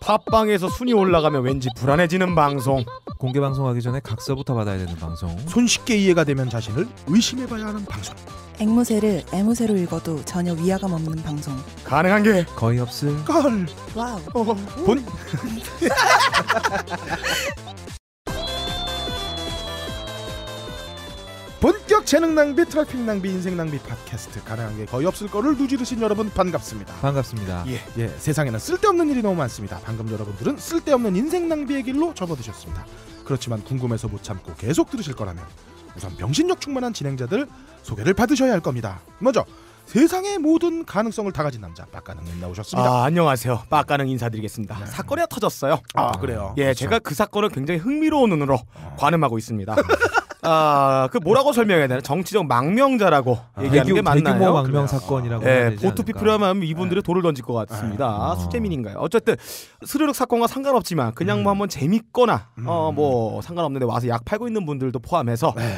팟빵에서 순위 올라가면 왠지 불안해지는 방송 공개 방송하기 전에 각서부터 받아야 되는 방송 손쉽게 이해가 되면 자신을 의심해봐야 하는 방송 앵무새를 애무새로 읽어도 전혀 위화감 없는 방송 가능한 게 거의 없을 걸 와우 어, 본 본격 재능 낭비, 트래핑 낭비, 인생 낭비 팟캐스트 가능한 게 거의 없을 거를 누지르신 여러분 반갑습니다. 반갑습니다. 예, 예. 세상에는 쓸데없는 일이 너무 많습니다. 방금 여러분들은 쓸데없는 인생 낭비의 길로 접어드셨습니다. 그렇지만 궁금해서 못 참고 계속 들으실 거라면 우선 명신력 충만한 진행자들 소개를 받으셔야 할 겁니다. 먼저 세상의 모든 가능성을 다 가진 남자 빡가능님 나오셨습니다. 아, 안녕하세요. 빡가능 인사드리겠습니다. 네. 사건이 터졌어요. 아, 그래요. 예, 그렇 제가 그 사건을 굉장히 흥미로운 눈으로 어... 관음하고 있습니다. 아, 그 뭐라고 설명해야 되나? 정치적 망명자라고 아, 얘기하는 게 맞나요? 대규모 망명 사건이라고. 네, 보투피플하면 이분들의 네. 돌을 던질 것 같습니다. 음. 아, 수재민인가요? 어쨌든 스르륵 사건과 상관없지만 그냥 뭐 음. 한번 재밌거나 어, 음. 어뭐 상관없는데 와서 약 팔고 있는 분들도 포함해서 네.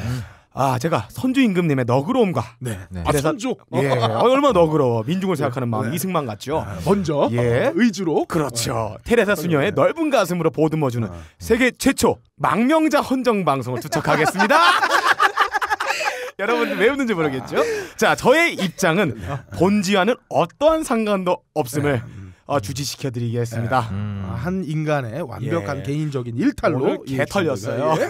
아 제가 선주 임금님의 너그러움과 네. 네. 아 선주 예 얼마나 너그러워 민중을 생각하는 마음 네. 이승만 같죠 아, 먼저 예 의주로 그렇죠 테레사 수녀의 네. 넓은 가슴으로 보듬어주는 어. 아. 세계 최초 망명자 헌정 방송을 투척하겠습니다. 여러분들 왜 웃는지 모르겠죠? 아. 자, 저의 입장은 네. 본지와는 어떠한 상관도 없음을 네. 음. 어, 주지시켜드리겠습니다. 음. 아, 한 인간의 완벽한 예. 개인적인 일탈로 개털렸어요. 예.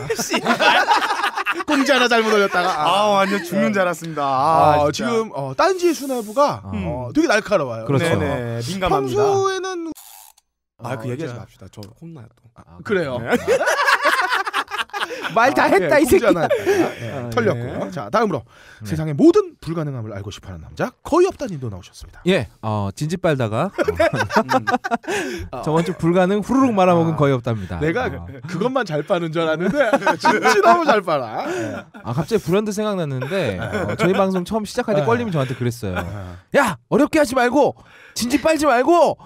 공지 하나 잘못 올렸다가 아, 아. 완전 죽는 네. 줄 알았습니다. 아, 아, 지금 어, 딴지 수뇌부가 음. 어, 되게 날카로워요. 그렇죠. 네네, 민감합니다. 평소에는 아 그 얘기하지 맙시다. 저 혼나요 또. 아, 그래요. 네. 말다 했다 예, 이 새끼. 아, 예. 아, 예. 털렸고요. 자 다음으로 네. 세상의 모든 불가능함을 알고 싶어하는 남자 거의 없다님도 나오셨습니다. 예, 어, 진지 빨다가 음. 어, 저번 주 불가능 후루룩 아. 말아먹은 거의 없답니다. 내가 어. 그것만 잘 빠는 줄 알았는데 진짜 너무 잘 빨아. 아 갑자기 불현듯 생각났는데 어, 저희 방송 처음 시작할 때 껄림이 저한테 그랬어요. 야 어렵게 하지 말고 진지 빨지 말고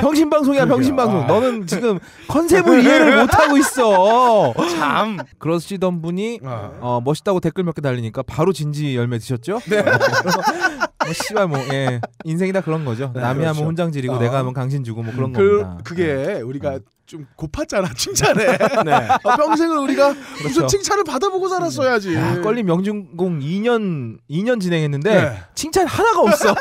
병신 방송이야 병신 방송. 아. 너는 지금 컨셉을 이해를 못 하고 있어. 참. 그러시던 분이 아. 어, 멋있다고 댓글 몇 개 달리니까 바로 진지 열매 드셨죠? 네. 어. 뭐 씨발 뭐 예. 인생이다 그런 거죠. 네, 남이 그렇죠. 하면 혼장지리고 어. 내가 하면 강신주고 뭐 그런 그, 겁니다. 그게 네. 우리가 네. 좀 고팠잖아 칭찬에 네. 어, 평생을 우리가 그렇죠. 무슨 칭찬을 받아보고 살았어야지 아, 껄림 명중공 2년 2년 진행했는데 네. 칭찬 하나가 없어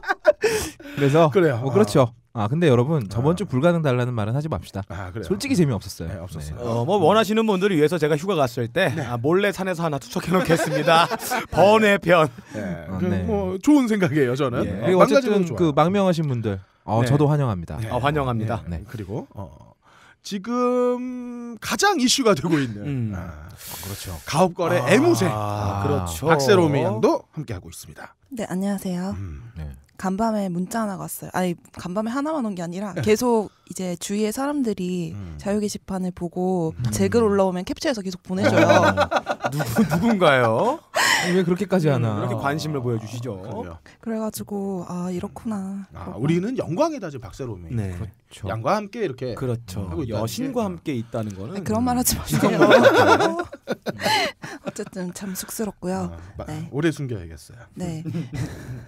그래서 그래요 뭐 그렇죠 어. 아 근데 여러분 저번 아. 주 불가능 달라는 말은 하지 맙시다. 아 그래요. 솔직히 네. 재미 없었어요. 네, 없었어요. 네. 어, 뭐 원하시는 분들을 위해서 제가 휴가 갔을 때 네. 아, 몰래 산에서 하나 투척해 놓겠습니다. 번외편. 네. 네. 아, 그 네. 뭐 좋은 생각이에요 저는. 예. 어, 그리고 어쨌든 그 망명하신 분들, 어, 네. 저도 환영합니다. 어, 환영합니다. 네. 그리고 어, 지금 가장 이슈가 되고 있는 음. 아, 그렇죠. 가업거래 아, 애무새 아, 그렇죠. 박세롬이 양도 함께하고 있습니다. 네 안녕하세요. 음, 네. 간밤에 문자 하나가 왔어요. 아니 간밤에 하나만 온 게 아니라 계속 이제 주위에 사람들이 음. 자유 게시판을 보고 음. 제글 올라오면 캡처해서 계속 보내줘요. 누구 누군가요? 아니, 왜 그렇게까지 음, 하나? 음, 이렇게 관심을 보여주시죠. 그래요. 그래가지고 아 이렇구나. 아, 그렇구나. 우리는 영광이다 지금 박세롬이. 네. 그렇죠. 그렇죠. 양과 함께 이렇게 그렇죠. 하고 여신과 함께 있다는 거는 아니, 그런 말 하지 음. 마세요. 어쨌든 참 쑥스럽고요. 아, 네. 오래 숨겨야겠어요. 네. 음.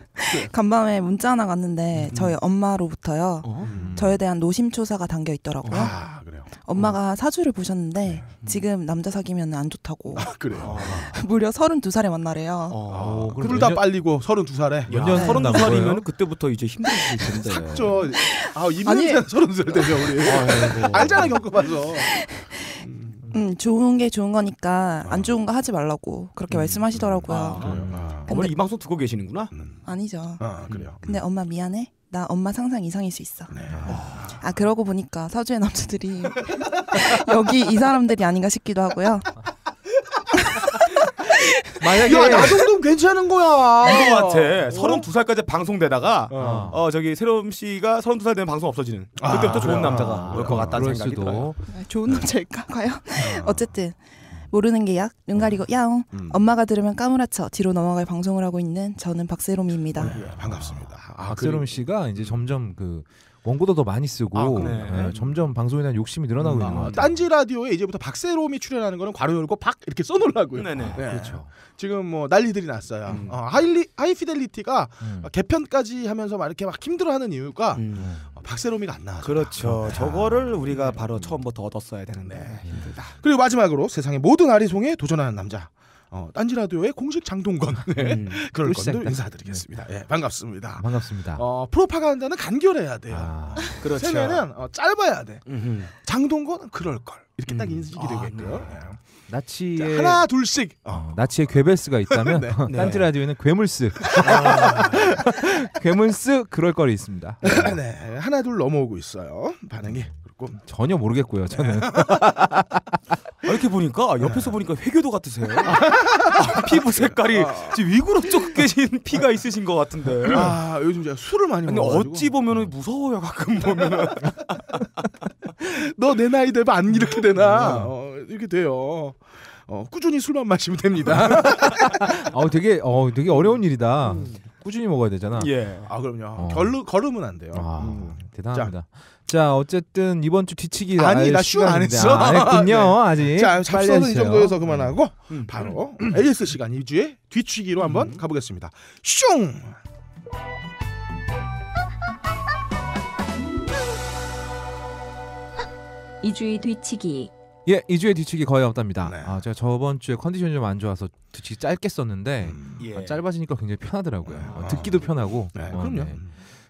간밤에 문자 하나 갔는데 음, 저희 엄마로부터요. 어? 저에 대한 노심초사가 담겨 있더라고요. 아, 그래요. 엄마가 어. 사주를 보셨는데 네. 지금 남자 사귀면 안 좋다고. 아, 그래요. 아. 무려 32살에 만나래요. 어, 어, 아, 다연 빨리고 32살에. 연년 32살이면 그때부터 이제 힘들어지는데. 아, 아니, 서른 살 되죠 우리. 아, 알잖아 겪어봐서. 음, 음, 좋은 게 좋은 거니까 아. 안 좋은 거 하지 말라고 그렇게 음. 말씀하시더라고요. 아, 그래요? 아. 아 어머니 이 방송 듣고 계시는구나. 음. 아니죠. 아, 그래요. 음. 근데 엄마 미안해. 나 엄마 상상 이상일 수 있어. 네. 아. 아 그러고 보니까 사주의 남자들이 여기 이 사람들이 아닌가 싶기도 하고요. 만약에 야나 정도면 괜찮은 거야. 그거 같아. 어? 서른 두 살까지 방송되다가 어. 어 저기 세롬 씨가 서른 두 살 되면 방송 없어지는. 아, 그때부터 좋은 남자가 올 것 같다는 생각이 들어요. 아, 좋은 남자일까 과연? 어. 어쨌든 모르는 게 약, 눈 가리고 음. 야옹. 음. 엄마가 들으면 까무라쳐 뒤로 넘어갈 방송을 하고 있는 저는 박세롬입니다. 예, 반갑습니다. 아, 박세롬 씨가 이제 점점 그 원고도 더 많이 쓰고 아, 네, 점점 방송에 대한 욕심이 늘어나고 음, 있는 아, 것 같아요. 딴지 라디오에 이제부터 박세롬이 출연하는 거는 괄호 열고 박 이렇게 써놓으라고요. 네네. 아, 네. 그렇죠. 지금 뭐 난리들이 났어요. 음. 어, 하이리, 하이피델리티가 음. 개편까지 하면서 막 이렇게 막 힘들어하는 이유가 음. 어, 박세롬이가 안 나와. 그렇죠. 아, 네. 저거를 우리가 음. 바로 처음부터 얻었어야 되는데 네. 힘들다. 그리고 마지막으로 세상의 모든 아리송에 도전하는 남자. 어, 딴지라디오의 공식 장동건 네. 음, 그럴 건도 인사드리겠습니다. 네. 예, 반갑습니다. 반갑습니다. 어, 프로파간다는 간결해야 돼요. 아, 그렇죠. 세뇌는 어, 짧아야 돼. 장동건 그럴 걸 이렇게 음. 딱 인식이 아, 되겠고요. 네. 예. 나치의 하나 둘씩 어. 어. 나치의 괴벨스가 있다면 네. 네. 딴지 라디오에는 괴물스 아. 괴물스 그럴 거리 있습니다. 네 하나 둘 넘어오고 있어요 반응이. 있고 전혀 모르겠고요. 저는 아, 이렇게 보니까 아, 옆에서 보니까 회교도 같으세요. 아, 피부 색깔이 아. 지금 위구르 쪽 깨진 피가 있으신 것 같은데. 아 요즘 제가 술을 많이 먹어. 데 어찌 보면은 무서워요 가끔 보면은. 너내 나이 되면 안 이렇게 되나 음. 어, 이렇게 돼요. 어, 꾸준히 술만 마시면 됩니다. 어, 되게 어, 되게 어려운 일이다. 음. 꾸준히 먹어야 되잖아. 예. 아 그럼요. 어. 걸 걸음은 안 돼요. 아, 음. 대단합니다. 자, 자 어쨌든 이번 주 뒤치기 아니 나쇼안 했어 안 아, 했군요 네. 아직 자 잡선은 이 정도여서 그만하고 음. 음. 바로 음. AS 시간 2주에 뒤치기로 음. 한번 가보겠습니다 슝 이주의 뒤치기 예, 2주의 뒤치기 거의 없답니다. 네. 아, 제가 저번 주에 컨디션이 좀안 좋아서 뒤치 짧게 썼는데 음, 아, 예. 짧아지니까 굉장히 편하더라고요. 아, 어, 듣기도 편하고. 네, 어, 그럼요. 네.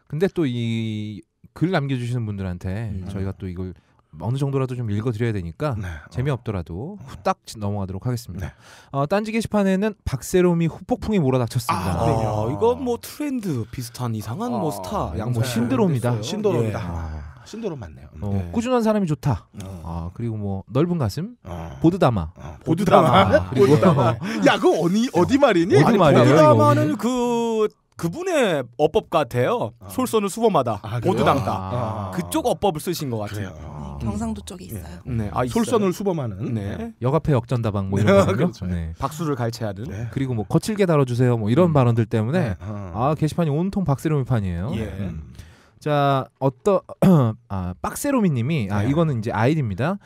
근데 또이 글 남겨주시는 분들한테 음. 네. 저희가 또 이걸 어느 정도라도 좀 읽어드려야 되니까 네, 재미없더라도 후딱 네. 넘어가도록 하겠습니다. 네. 어, 딴지 게시판에는 박세롬이 후폭풍이 몰아닥쳤습니다. 아, 아, 아, 이건 뭐 트렌드 비슷한 이상한 아, 뭐 스타 아, 양모 뭐 신드롬이다. 네, 신드롬이다. 예. 아, 신드롬 맞네요. 어, 네. 꾸준한 사람이 좋다. 어. 아 그리고 뭐 넓은 가슴, 어. 보드다마, 어, 보드다마. 보드다마. 야그 어디 어디 말이니? 어디 말이야? 보드다마는 그 그분의 어법 같아요. 아. 솔선을 수범하다, 아, 보드당다. 아. 어. 그쪽 어법을 쓰신 것 같아요. 네, 음. 경상도 쪽에 있어요. 네, 네 아, 솔선을 있어요. 수범하는 네. 네. 역 앞에 역전다방 뭐 이런 아, 거요 그렇죠. 네. 박수를 갈채하는. 네. 그리고 뭐 거칠게 다뤄주세요. 뭐 이런 음. 발언들 때문에 어. 아 게시판이 온통 박세롬이판이에요. 예. 음. 음. 자 어떤 아 박세롬이님이 아 이거는 이제 아이디입니다.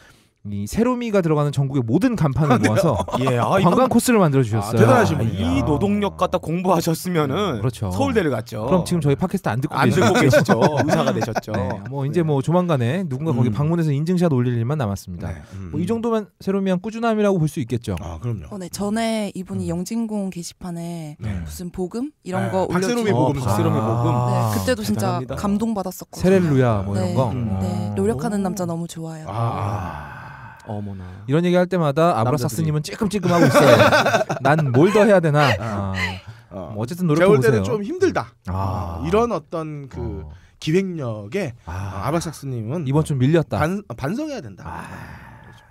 이 세로미가 들어가는 전국의 모든 간판을 아, 모아서 예, 아, 관광 이건... 코스를 만들어 주셨어요. 아, 대단하신 분이 아, 이 노동력 갖다 공부하셨으면은 음, 그렇죠. 서울대를 갔죠. 그럼 지금 저희 팟캐스트 안 듣고 안 듣고 계시죠. 의사가 되셨죠. 네, 뭐 이제 네. 뭐 조만간에 누군가 음. 거기 방문해서 인증샷 올릴 일만 남았습니다. 네. 음. 뭐이 정도면 세로미한 꾸준함이라고 볼 수 있겠죠. 아 그럼요. 어, 네 전에 이분이 음. 영진공 게시판에 네. 무슨 복음 이런 네. 거 박세롬이 복음, 어, 박세롬이 아. 복음. 네, 그때도 진짜 감동 받았었거 세렐루야 뭐 이런 거. 음. 노력하는 남자 너무 좋아요. 아, 어머나. 이런 얘기 할 때마다 아브라삭스님은 찔끔찔끔하고 있어요. 난 뭘 더 해야 되나. 아. 아. 어. 뭐 쨌든 노력해 보세요. 때는 좀 힘들다. 아. 아. 이런 어떤 그 어. 기획력에 아. 아 아브라삭스님은 이번 주 밀렸다. 반, 반성해야 된다. 아.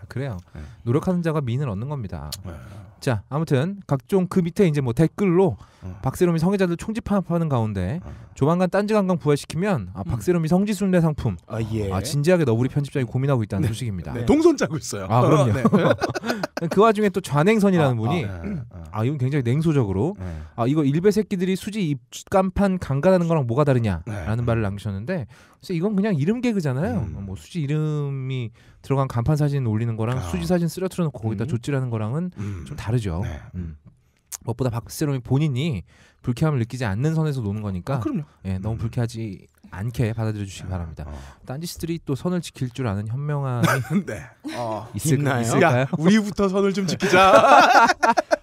그래요. 네. 노력하는 자가 민을 얻는 겁니다. 네. 자, 아무튼 각종 그 밑에 이제 뭐 댓글로 네. 박세롬이 성애자들 총집합하는 가운데 네. 조만간 딴지 관광 부활시키면 아, 음. 박세롬이 성지순례 상품 아, 예. 아, 진지하게 너구리 편집장이 고민하고 있다는 네. 소식입니다. 네. 동선 짜고 있어요. 아 그럼요. 어, 그 와중에 또 좌냉선이라는 아, 분이 아, 아, 이건 굉장히 냉소적으로 아 이거 일베 새끼들이 수지 입간판 강간하는 거랑 뭐가 다르냐라는 말을 남기셨는데 그래서 이건 그냥 이름 개그잖아요. 음. 뭐 수지 이름이 들어간 간판 사진 올리는 거랑 아. 수지 사진 쓰러트려 놓고 거기다 음. 조찌라는 거랑은 음. 좀 다르죠. 네. 음. 무엇보다 박세롬이 본인이 불쾌함을 느끼지 않는 선에서 노는 거니까 아, 그럼요. 예, 너무 음. 불쾌하지 않게 받아들여 주시기 아, 바랍니다. 어. 딴지스들이 또 선을 지킬 줄 아는 현명함이 네. 어, 있을, 있나요? 있을까요? 야, 우리부터 선을 좀 지키자.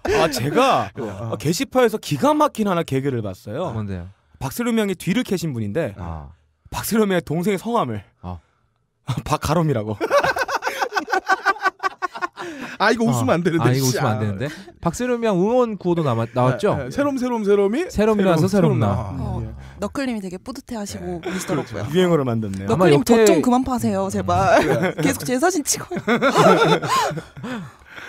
아 제가 어. 어. 게시판에서 기가 막힌 하나 개그를 봤어요. 뭔데요? 박세롬 형이 뒤를 캐신 분인데 아. 박세롬의 동생의 성함을 어. 박가롬이라고. 아 이거 어. 웃으면 안 되는데. 아 이거 웃으면 안 되는데. 박세롬이 형 응원 구호도 남았, 아, 나왔죠? 아, 새롬 새롬 새롬이 새롬이라서 새롬 나. 어, 아, 예. 너클님이 되게 뿌듯해하시고 계시더라고요. 네. 그렇죠. 유행어를 만든네요 너클님 저좀 그만 파세요 제발. 음. 계속 제 사진 찍어요.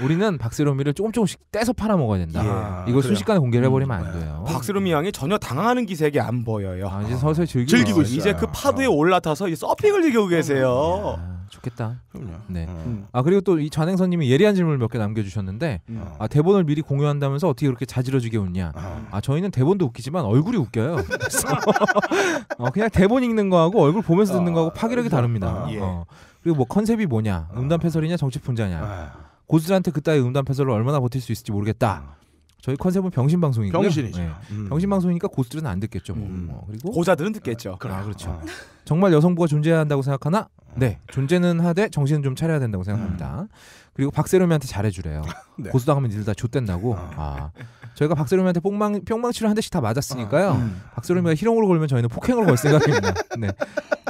우리는 박세롬이를 조금 조금씩 떼서 팔아먹어야 된다. 아, 이거 순식간에 공개를 해버리면 음, 안 돼요. 네. 박세롬이 양이 전혀 당황하는 기색이 안 보여요. 아, 이제 서서히 즐기고, 즐기고 있어요. 이제 그 파도에 올라타서 서핑을 즐기고 계세요. 아, 좋겠다. 그럼요. 네. 음. 음. 아 그리고 또이 좌행선님이 예리한 질문을 몇 개 남겨주셨는데 음. 아, 대본을 미리 공유한다면서 어떻게 그렇게 자지러지게 웃냐? 아, 아 저희는 대본도 웃기지만 얼굴이 웃겨요. 어, 그냥 대본 읽는 거하고 얼굴 보면서 듣는 거하고 파괴력이 아, 다릅니다. 아, 예. 어. 그리고 뭐 컨셉이 뭐냐, 음담패설이냐, 정치 분자냐. 고수들한테 그따위 음담 패설을 얼마나 버틸 수 있을지 모르겠다. 아. 저희 컨셉은 병신 방송이고 병신이죠. 네. 음. 병신 방송이니까 고수들은 안 듣겠죠. 뭐. 음. 어, 그리고 고자들은 듣겠죠. 아, 그렇죠. 아 그렇죠. 아. 정말 여성부가 존재한다고 생각하나? 어. 네, 존재는 하되 정신은 좀 차려야 된다고 생각합니다. 음. 그리고 박세롬이한테 잘해주래요. 네. 고수당하면 니들 다 좆된다고. 아. 아. 저희가 박세롬이한테 뽕망, 뿅망치를 한 대씩 다 맞았으니까요. 아, 음. 박세롬이가 희롱으로 음. 걸면 저희는 폭행을걸 생각입니다. 네.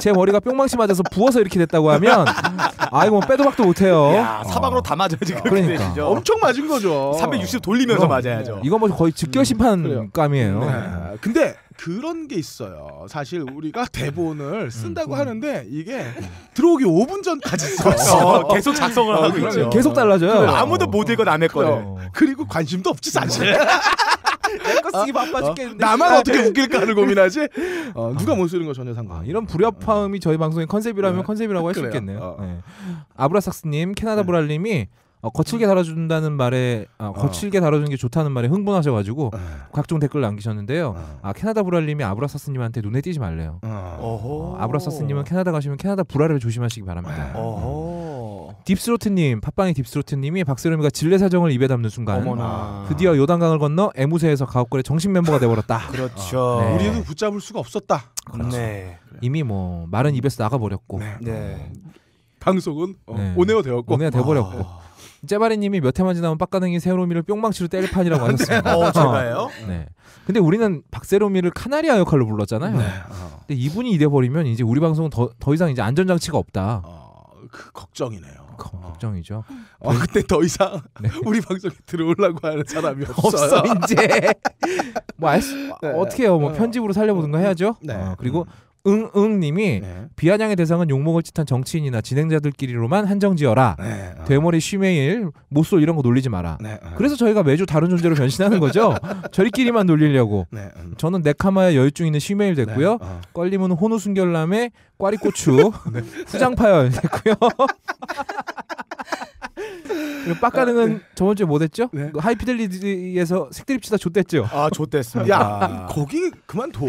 제 머리가 뿅망치 맞아서 부어서 이렇게 됐다고 하면 아이고 뭐 빼도 박도 못해요. 야, 사방으로 어. 다 맞아요 지금. 그러니까 되시죠? 엄청 맞은 거죠. 360 돌리면서 그럼, 맞아야죠. 이건 뭐 거의 즉결 심판감이에요. 음, 네. 근데 그런 게 있어요. 사실 우리가 음. 대본을 음. 쓴다고 음. 하는데 이게 들어오기 5분 전까지 써. 그렇죠. 어, 계속 작성을 어, 하고 그러요 있죠. 계속 달라져요. 그래 아무도 못 읽어 남의 거를. 그리고 관심도 없지 사실. 네. 내거 쓰기 어? 바빠 죽겠는데. 나만 아, 어떻게 네. 웃길까를 고민하지. 어, 아. 누가 못 쓰는 거 전혀 상관. 이런 불협화음이 저희 방송의 컨셉이라면 네. 컨셉이라고 할 수 있겠네요. 어. 네. 아브라삭스님, 캐나다브랄님이 어, 거칠게 음. 다뤄준다는 말에 아, 어, 거칠게 다뤄주는 게 좋다는 말에 흥분하셔가지고 어. 각종 댓글 남기셨는데요. 어. 아 캐나다 불알님이 아브라사스님한테 눈에 띄지 말래요. 어. 아브라사스님은 캐나다 가시면 캐나다 불알을 조심하시기 바랍니다. 네. 딥스로트님 팟빵의 딥스로트님이 박세롬이가 진례 사정을 입에 담는 순간 어머나. 아, 드디어 요단강을 건너 애무새에서 가옥걸의 정식 멤버가 되버렸다 그렇죠. 네. 우리도 붙잡을 수가 없었다. 그렇죠. 네. 이미 뭐 말은 입에서 나가버렸고 네. 네. 방송은 어, 오네어 되었고 오네어 되버렸고. 아. 제바리님이 몇 해만 지나면 빡가능이 세로미를 뿅망치로 때릴 판이라고 아, 하셨습니다. 네. 어, 어, 제가요? 네. 근데 우리는 박세로미를 카나리아 역할로 불렀잖아요. 네. 어. 근데 이분이 이래 버리면 이제 우리 방송은 더, 더 이상 이제 안전장치가 없다. 어, 그 걱정이네요. 거, 걱정이죠. 어, 네. 어, 그때 더 이상 네. 우리 방송에 들어오려고 하는 사람이 없어요. 없어 이제. 뭐 수, 네. 어떻게 해요? 뭐 어. 편집으로 살려보든가 해야죠. 네. 그리고 음. 응응님이 네. 비아냥의 대상은 욕먹을 짓한 정치인이나 진행자들끼리로만 한정지어라. 네. 어. 아. 되머리 쉬메일, 모쏠 이런 거 놀리지 마라. 네. 어. 그래서 저희가 매주 다른 존재로 변신하는 거죠. 저희끼리만 놀리려고. 네, 음. 저는 네카마의 여유증 있는 쉬메일 됐고요. 네, 어. 껄림은 호누 순결남의 꽈리고추 후장파열 네. 됐고요. 그리고 빡가능은 아, 네. 저번 주에 못했죠? 뭐 네. 그 하이피델리티에서 색드립치다 좆됐죠? 아 좆됐습니다. 야 거기 그만둬.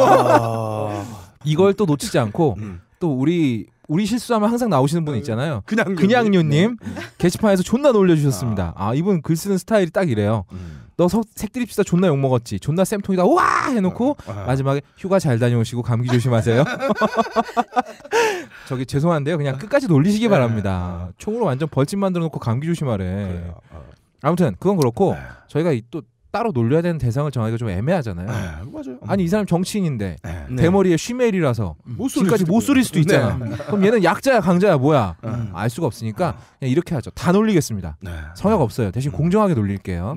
아, 이걸 또 놓치지 음. 않고 음. 또 우리 우리 실수하면 항상 나오시는 분 음. 있잖아요. 그냥 그냥요님 네. 게시판에서 존나 놀려주셨습니다. 아. 아 이분 글 쓰는 스타일이 딱 이래요. 음. 너 색드립시다 존나 욕 먹었지. 존나 쌤통이다. 우와 해놓고 아. 마지막에 휴가 잘 다녀오시고 감기 조심하세요. 저기 죄송한데요. 그냥 끝까지 놀리시기 네. 바랍니다. 아. 총으로 완전 벌집 만들어 놓고 감기 조심하래. 어. 아무튼 그건 그렇고 네. 저희가 또 따로 놀려야 되는 대상을 정하기가 좀 애매하잖아요. 에 네, 맞아요. 음. 아니 이 사람 정치인인데 에 네. 네. 대머리에 쉬멜이라서 음. 지금까지 모쏠일 수도 있잖아. 네. 그럼 얘는 약자야 강자야 뭐야 음. 음 알 수가 없으니까 그냥 이렇게 하죠. 다 놀리겠습니다. 네. 성역 없어요. 대신 공정하게 놀릴게요.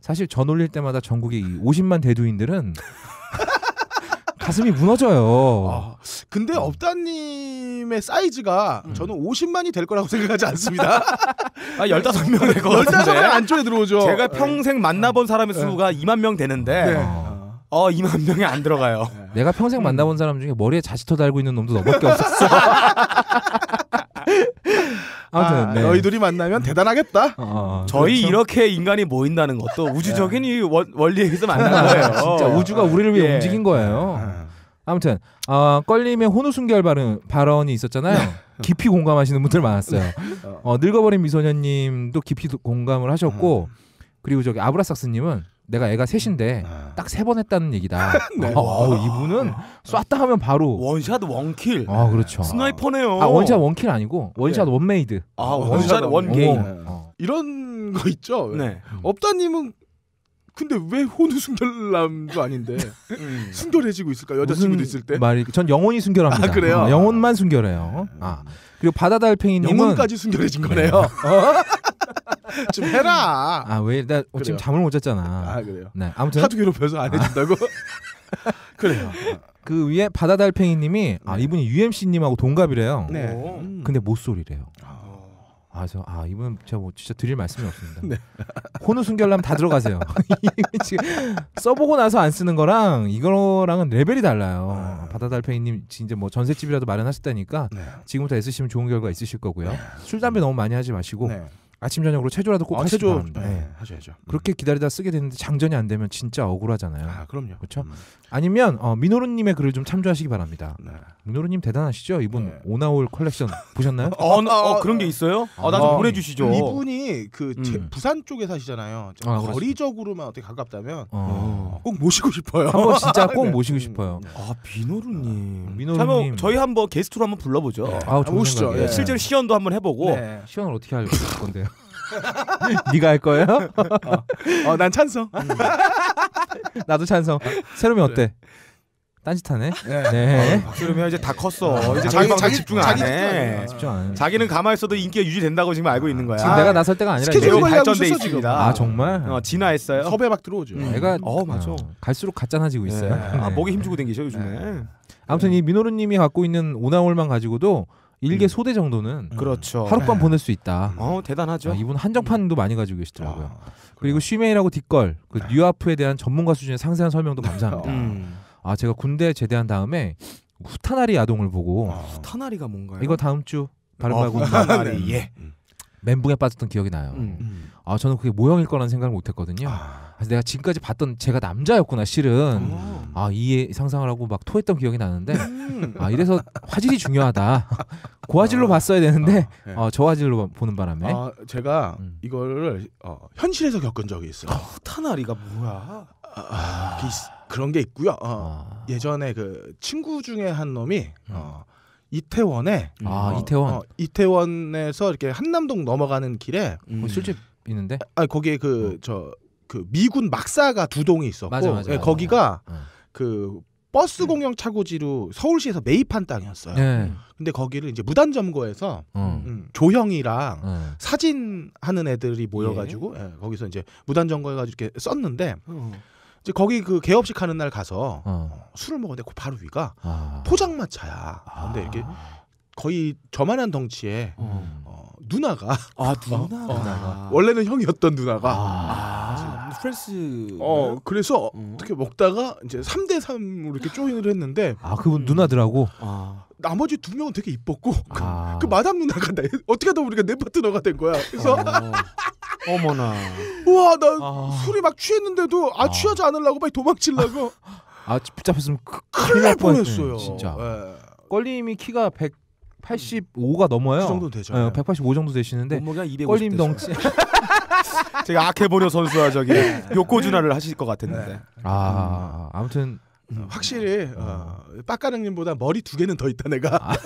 사실 저 놀릴 때마다 전국의 50만 대두인들은 가슴이 무너져요. 아, 근데 음. 업다님의 사이즈가 음. 저는 50만이 될 거라고 생각하지 않습니다. 아, 15명 될거 같은데. 15명 안쪽에 들어오죠. 제가 평생 네. 만나본 사람의 네. 수가 네. 2만 명 되는데 네. 어 2만 명이 안 들어가요. 네. 내가 평생 만나본 사람 중에 머리에 자시터 달고 있는 놈도 너밖에 없었어. 아, 아무튼 아, 네. 너희둘이 만나면 대단하겠다. 어, 어, 저희 그렇죠? 이렇게 인간이 모인다는 것도 네. 우주적인 이 원리에서 만난 거예요. 진짜 우주가 우리를 위해 예. 움직인 거예요. 네. 아무튼 어, 껄림의 혼우순결 발언, 발언이 있었잖아요. 네. 깊이 공감하시는 분들 많았어요. 어, 늙어버린 미소녀님도 깊이 공감을 하셨고 음. 그리고 저기 아브라삭스님은 내가 애가 셋인데 네. 아. 딱세 번 했다는 얘기다. 네. 아, 와, 이분은 아. 쐈다 하면 바로 원샷 원킬. 아 그렇죠. 스나이퍼네요. 아 원샷 원킬 아니고 원샷 예. 원메이드. 아, 아 원샷 원게임. 어. 네. 이런 거 있죠. 네. 네. 업다님은 근데 왜 혼우 순결남도 아닌데 음. 순결해지고 있을까 여자친구도 있을 때? 말이 전 영혼이 순결합니다. 아, 그래요? 어, 영혼만 순결해요. 아 그리고 바다달팽이님은 영혼까지 순결해진 거네요. 어? 좀 해라. 아 왜? 나 어, 그래요. 지금 잠을 못 잤잖아. 아 그래요. 네. 아무튼 하도 괴롭혀서 안 아. 해준다고. 그래요. 그 위에 바다달팽이님이 아 네. 이분이 UMC님하고 동갑이래요. 네. 음. 근데 못소리래요. 아서 아, 아 이분 제가 뭐 진짜 드릴 말씀이 없습니다. 네. 혼우 순결남 다 들어가세요. 지금 써보고 나서 안 쓰는 거랑 이거랑은 레벨이 달라요. 아. 바다달팽이님 진짜 뭐 전셋집이라도 마련하셨다니까 네. 지금부터 애쓰시면 좋은 결과 있으실 거고요. 네. 술 담배 너무 많이 하지 마시고. 네. 아침 저녁으로 체조라도 꼭 아, 하 체조, 네, 네. 하셔야죠. 음. 그렇게 기다리다 쓰게 되는데 장전이 안 되면 진짜 억울하잖아요. 아, 그럼요. 그렇죠? 음. 아니면 어, 민호루님의 글을 좀 참조하시기 바랍니다. 네. 민호루님 대단하시죠? 이분 네. 오나홀 컬렉션 보셨나요? 어, 나, 어, 어, 어, 그런 게 있어요? 아, 어, 나좀 보내주시죠. 그 이분이 그 음. 부산 쪽에 사시잖아요. 아, 거리적으로만 어떻게 가깝다면 어. 꼭 모시고 싶어요. 한번 진짜 네. 꼭 네. 모시고 싶어요. 네. 아 민호루님. 아, 민호루님. 저희 한번 게스트로 한번 불러보죠. 아, 오시죠. 실제로 시연도 한번 해보고 시연을 어떻게 할 건데요? 네가 할 거예요? 어. 어, 난 찬성. 음. 나도 찬성. 새롬이 어때? 네. 딴짓하네. 네. 네. 어, 박세이제다 컸어. 아, 이제 자기 방 집중 안 해. 집중 안 해. 자기는 가만 있어도 인기가 유지된다고 지금 알고 있는 거야. 지금 내가 나설 때가 아니라 스케줄 발전돼 있습니다. 아 정말? 어, 진화했어요. 섭외 막 들어오죠. 음. 애가 어 맞아. 어, 갈수록 가짠해지고 있어요. 네. 아, 네. 목에 힘주고 댕기셔 요즘에. 네. 아무튼 이 민호루님이 갖고 있는 오나홀만 가지고도 일개 음. 소대 정도는 음. 그렇죠. 하룻밤 네. 보낼 수 있다. 음. 어 대단하죠. 아, 이분 한정판도 많이 가지고 계시더라고요. 아, 그리고 쉬메이라고 뒷걸 그 아. 뉴아프에 대한 전문가 수준의 상세한 설명도 감사합니다. 음. 아 제가 군대 제대한 다음에 후타나리 아동을 보고 아, 후타나리가 뭔가요? 이거 다음 주 발음하고 어, 네. 예. 멘붕에 빠졌던 기억이 나요. 음, 음. 아 저는 그게 모형일 거라는 생각을 못했거든요. 아. 내가 지금까지 봤던 제가 남자였구나 실은 아 이 상상을 하고 막 토했던 기억이 나는데 음. 아 이래서 화질이 중요하다 고화질로 아, 봤어야 되는데 아, 네. 어, 저화질로 보는 바람에 아, 제가 음. 이거를 어, 현실에서 겪은 적이 있어요 어, 타나리가 뭐야 아, 그런 게 있고요 어, 아. 예전에 그 친구 중에 한 놈이 음. 어, 이태원에 아 이태원 어, 이태원에서 이렇게 한남동 넘어가는 길에 음. 실제 있는데? 아 거기에 그저 어. 그 미군 막사가 두 동이 있었고 맞아, 맞아, 예, 맞아, 거기가 어. 그 버스 공영 차고지로 서울시에서 매입한 땅이었어요. 네. 근데 거기를 이제 무단 점거해서 어. 음, 조형이랑 어. 사진 하는 애들이 모여가지고 예. 예, 거기서 이제 무단 점거해가지고 이렇게 썼는데 어. 이제 거기 그 개업식 하는 날 가서 어. 술을 먹었는데 그 바로 위가 아. 포장마차야. 아. 근데 이렇게 거의 저만한 덩치에 음. 어, 누나가 아 누나가 원래는 형이었던 누나가 아. 아. 프트레스어 그래서 음. 어. 떻게 먹다가 이제 3대 3으로 이렇게 조인을 했는데. 아 그분 음. 누나들하고. 아. 나머지 두 명은 되게 이뻤고 아. 그, 그 마담 누나가 나, 어떻게 하다 우리가 내 파트너가 된 거야. 그래서. 어. 어머나. 우와 나 아. 술이 막 취했는데도 아, 아. 취하지 않으려고 막 도망치려고. 아 붙잡혔으면 큰일 날 뻔했어요. 진짜. 네. 껄림이 키가 185가 음. 넘어요. 그 정도 되죠. 네, 예, 185 정도 되시는데 몸무게가 250 껄림 덩치. 제가 아케보려 선수와 저기 요코주나를 네. 하실 것 같았는데. 네. 아 아무튼 음. 음. 확실히 어, 어 빡가능님보다 머리 두 개는 더 있다 내가. 아.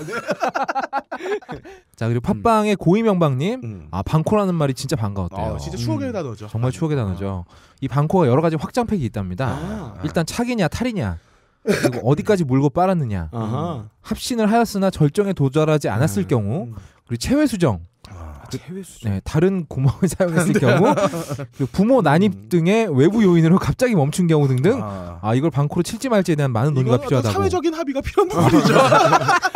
자 그리고 팟빵의 음. 고이명박님 음. 아 방코라는 말이 진짜 반가웠대요. 아, 진짜 추억의 음. 단어죠. 정말 추억의 아. 단어죠. 아. 이 방코가 여러 가지 확장팩이 있답니다. 아. 일단 차기냐 탈이냐. 그리고 어디까지 물고 빨았느냐. 합신을 하였으나 절정에 도달하지 않았을 경우, 그리고 체외 수정, 아. 그, 네, 다른 고망을 사용했을 네. 경우 그 부모 난입 음. 등의 외부 요인으로 갑자기 멈춘 경우 등등 아, 아 이걸 방코로 칠지 말지에 대한 많은 논의가 필요하다고. 사회적인 합의가 필요한 아. 부분이죠.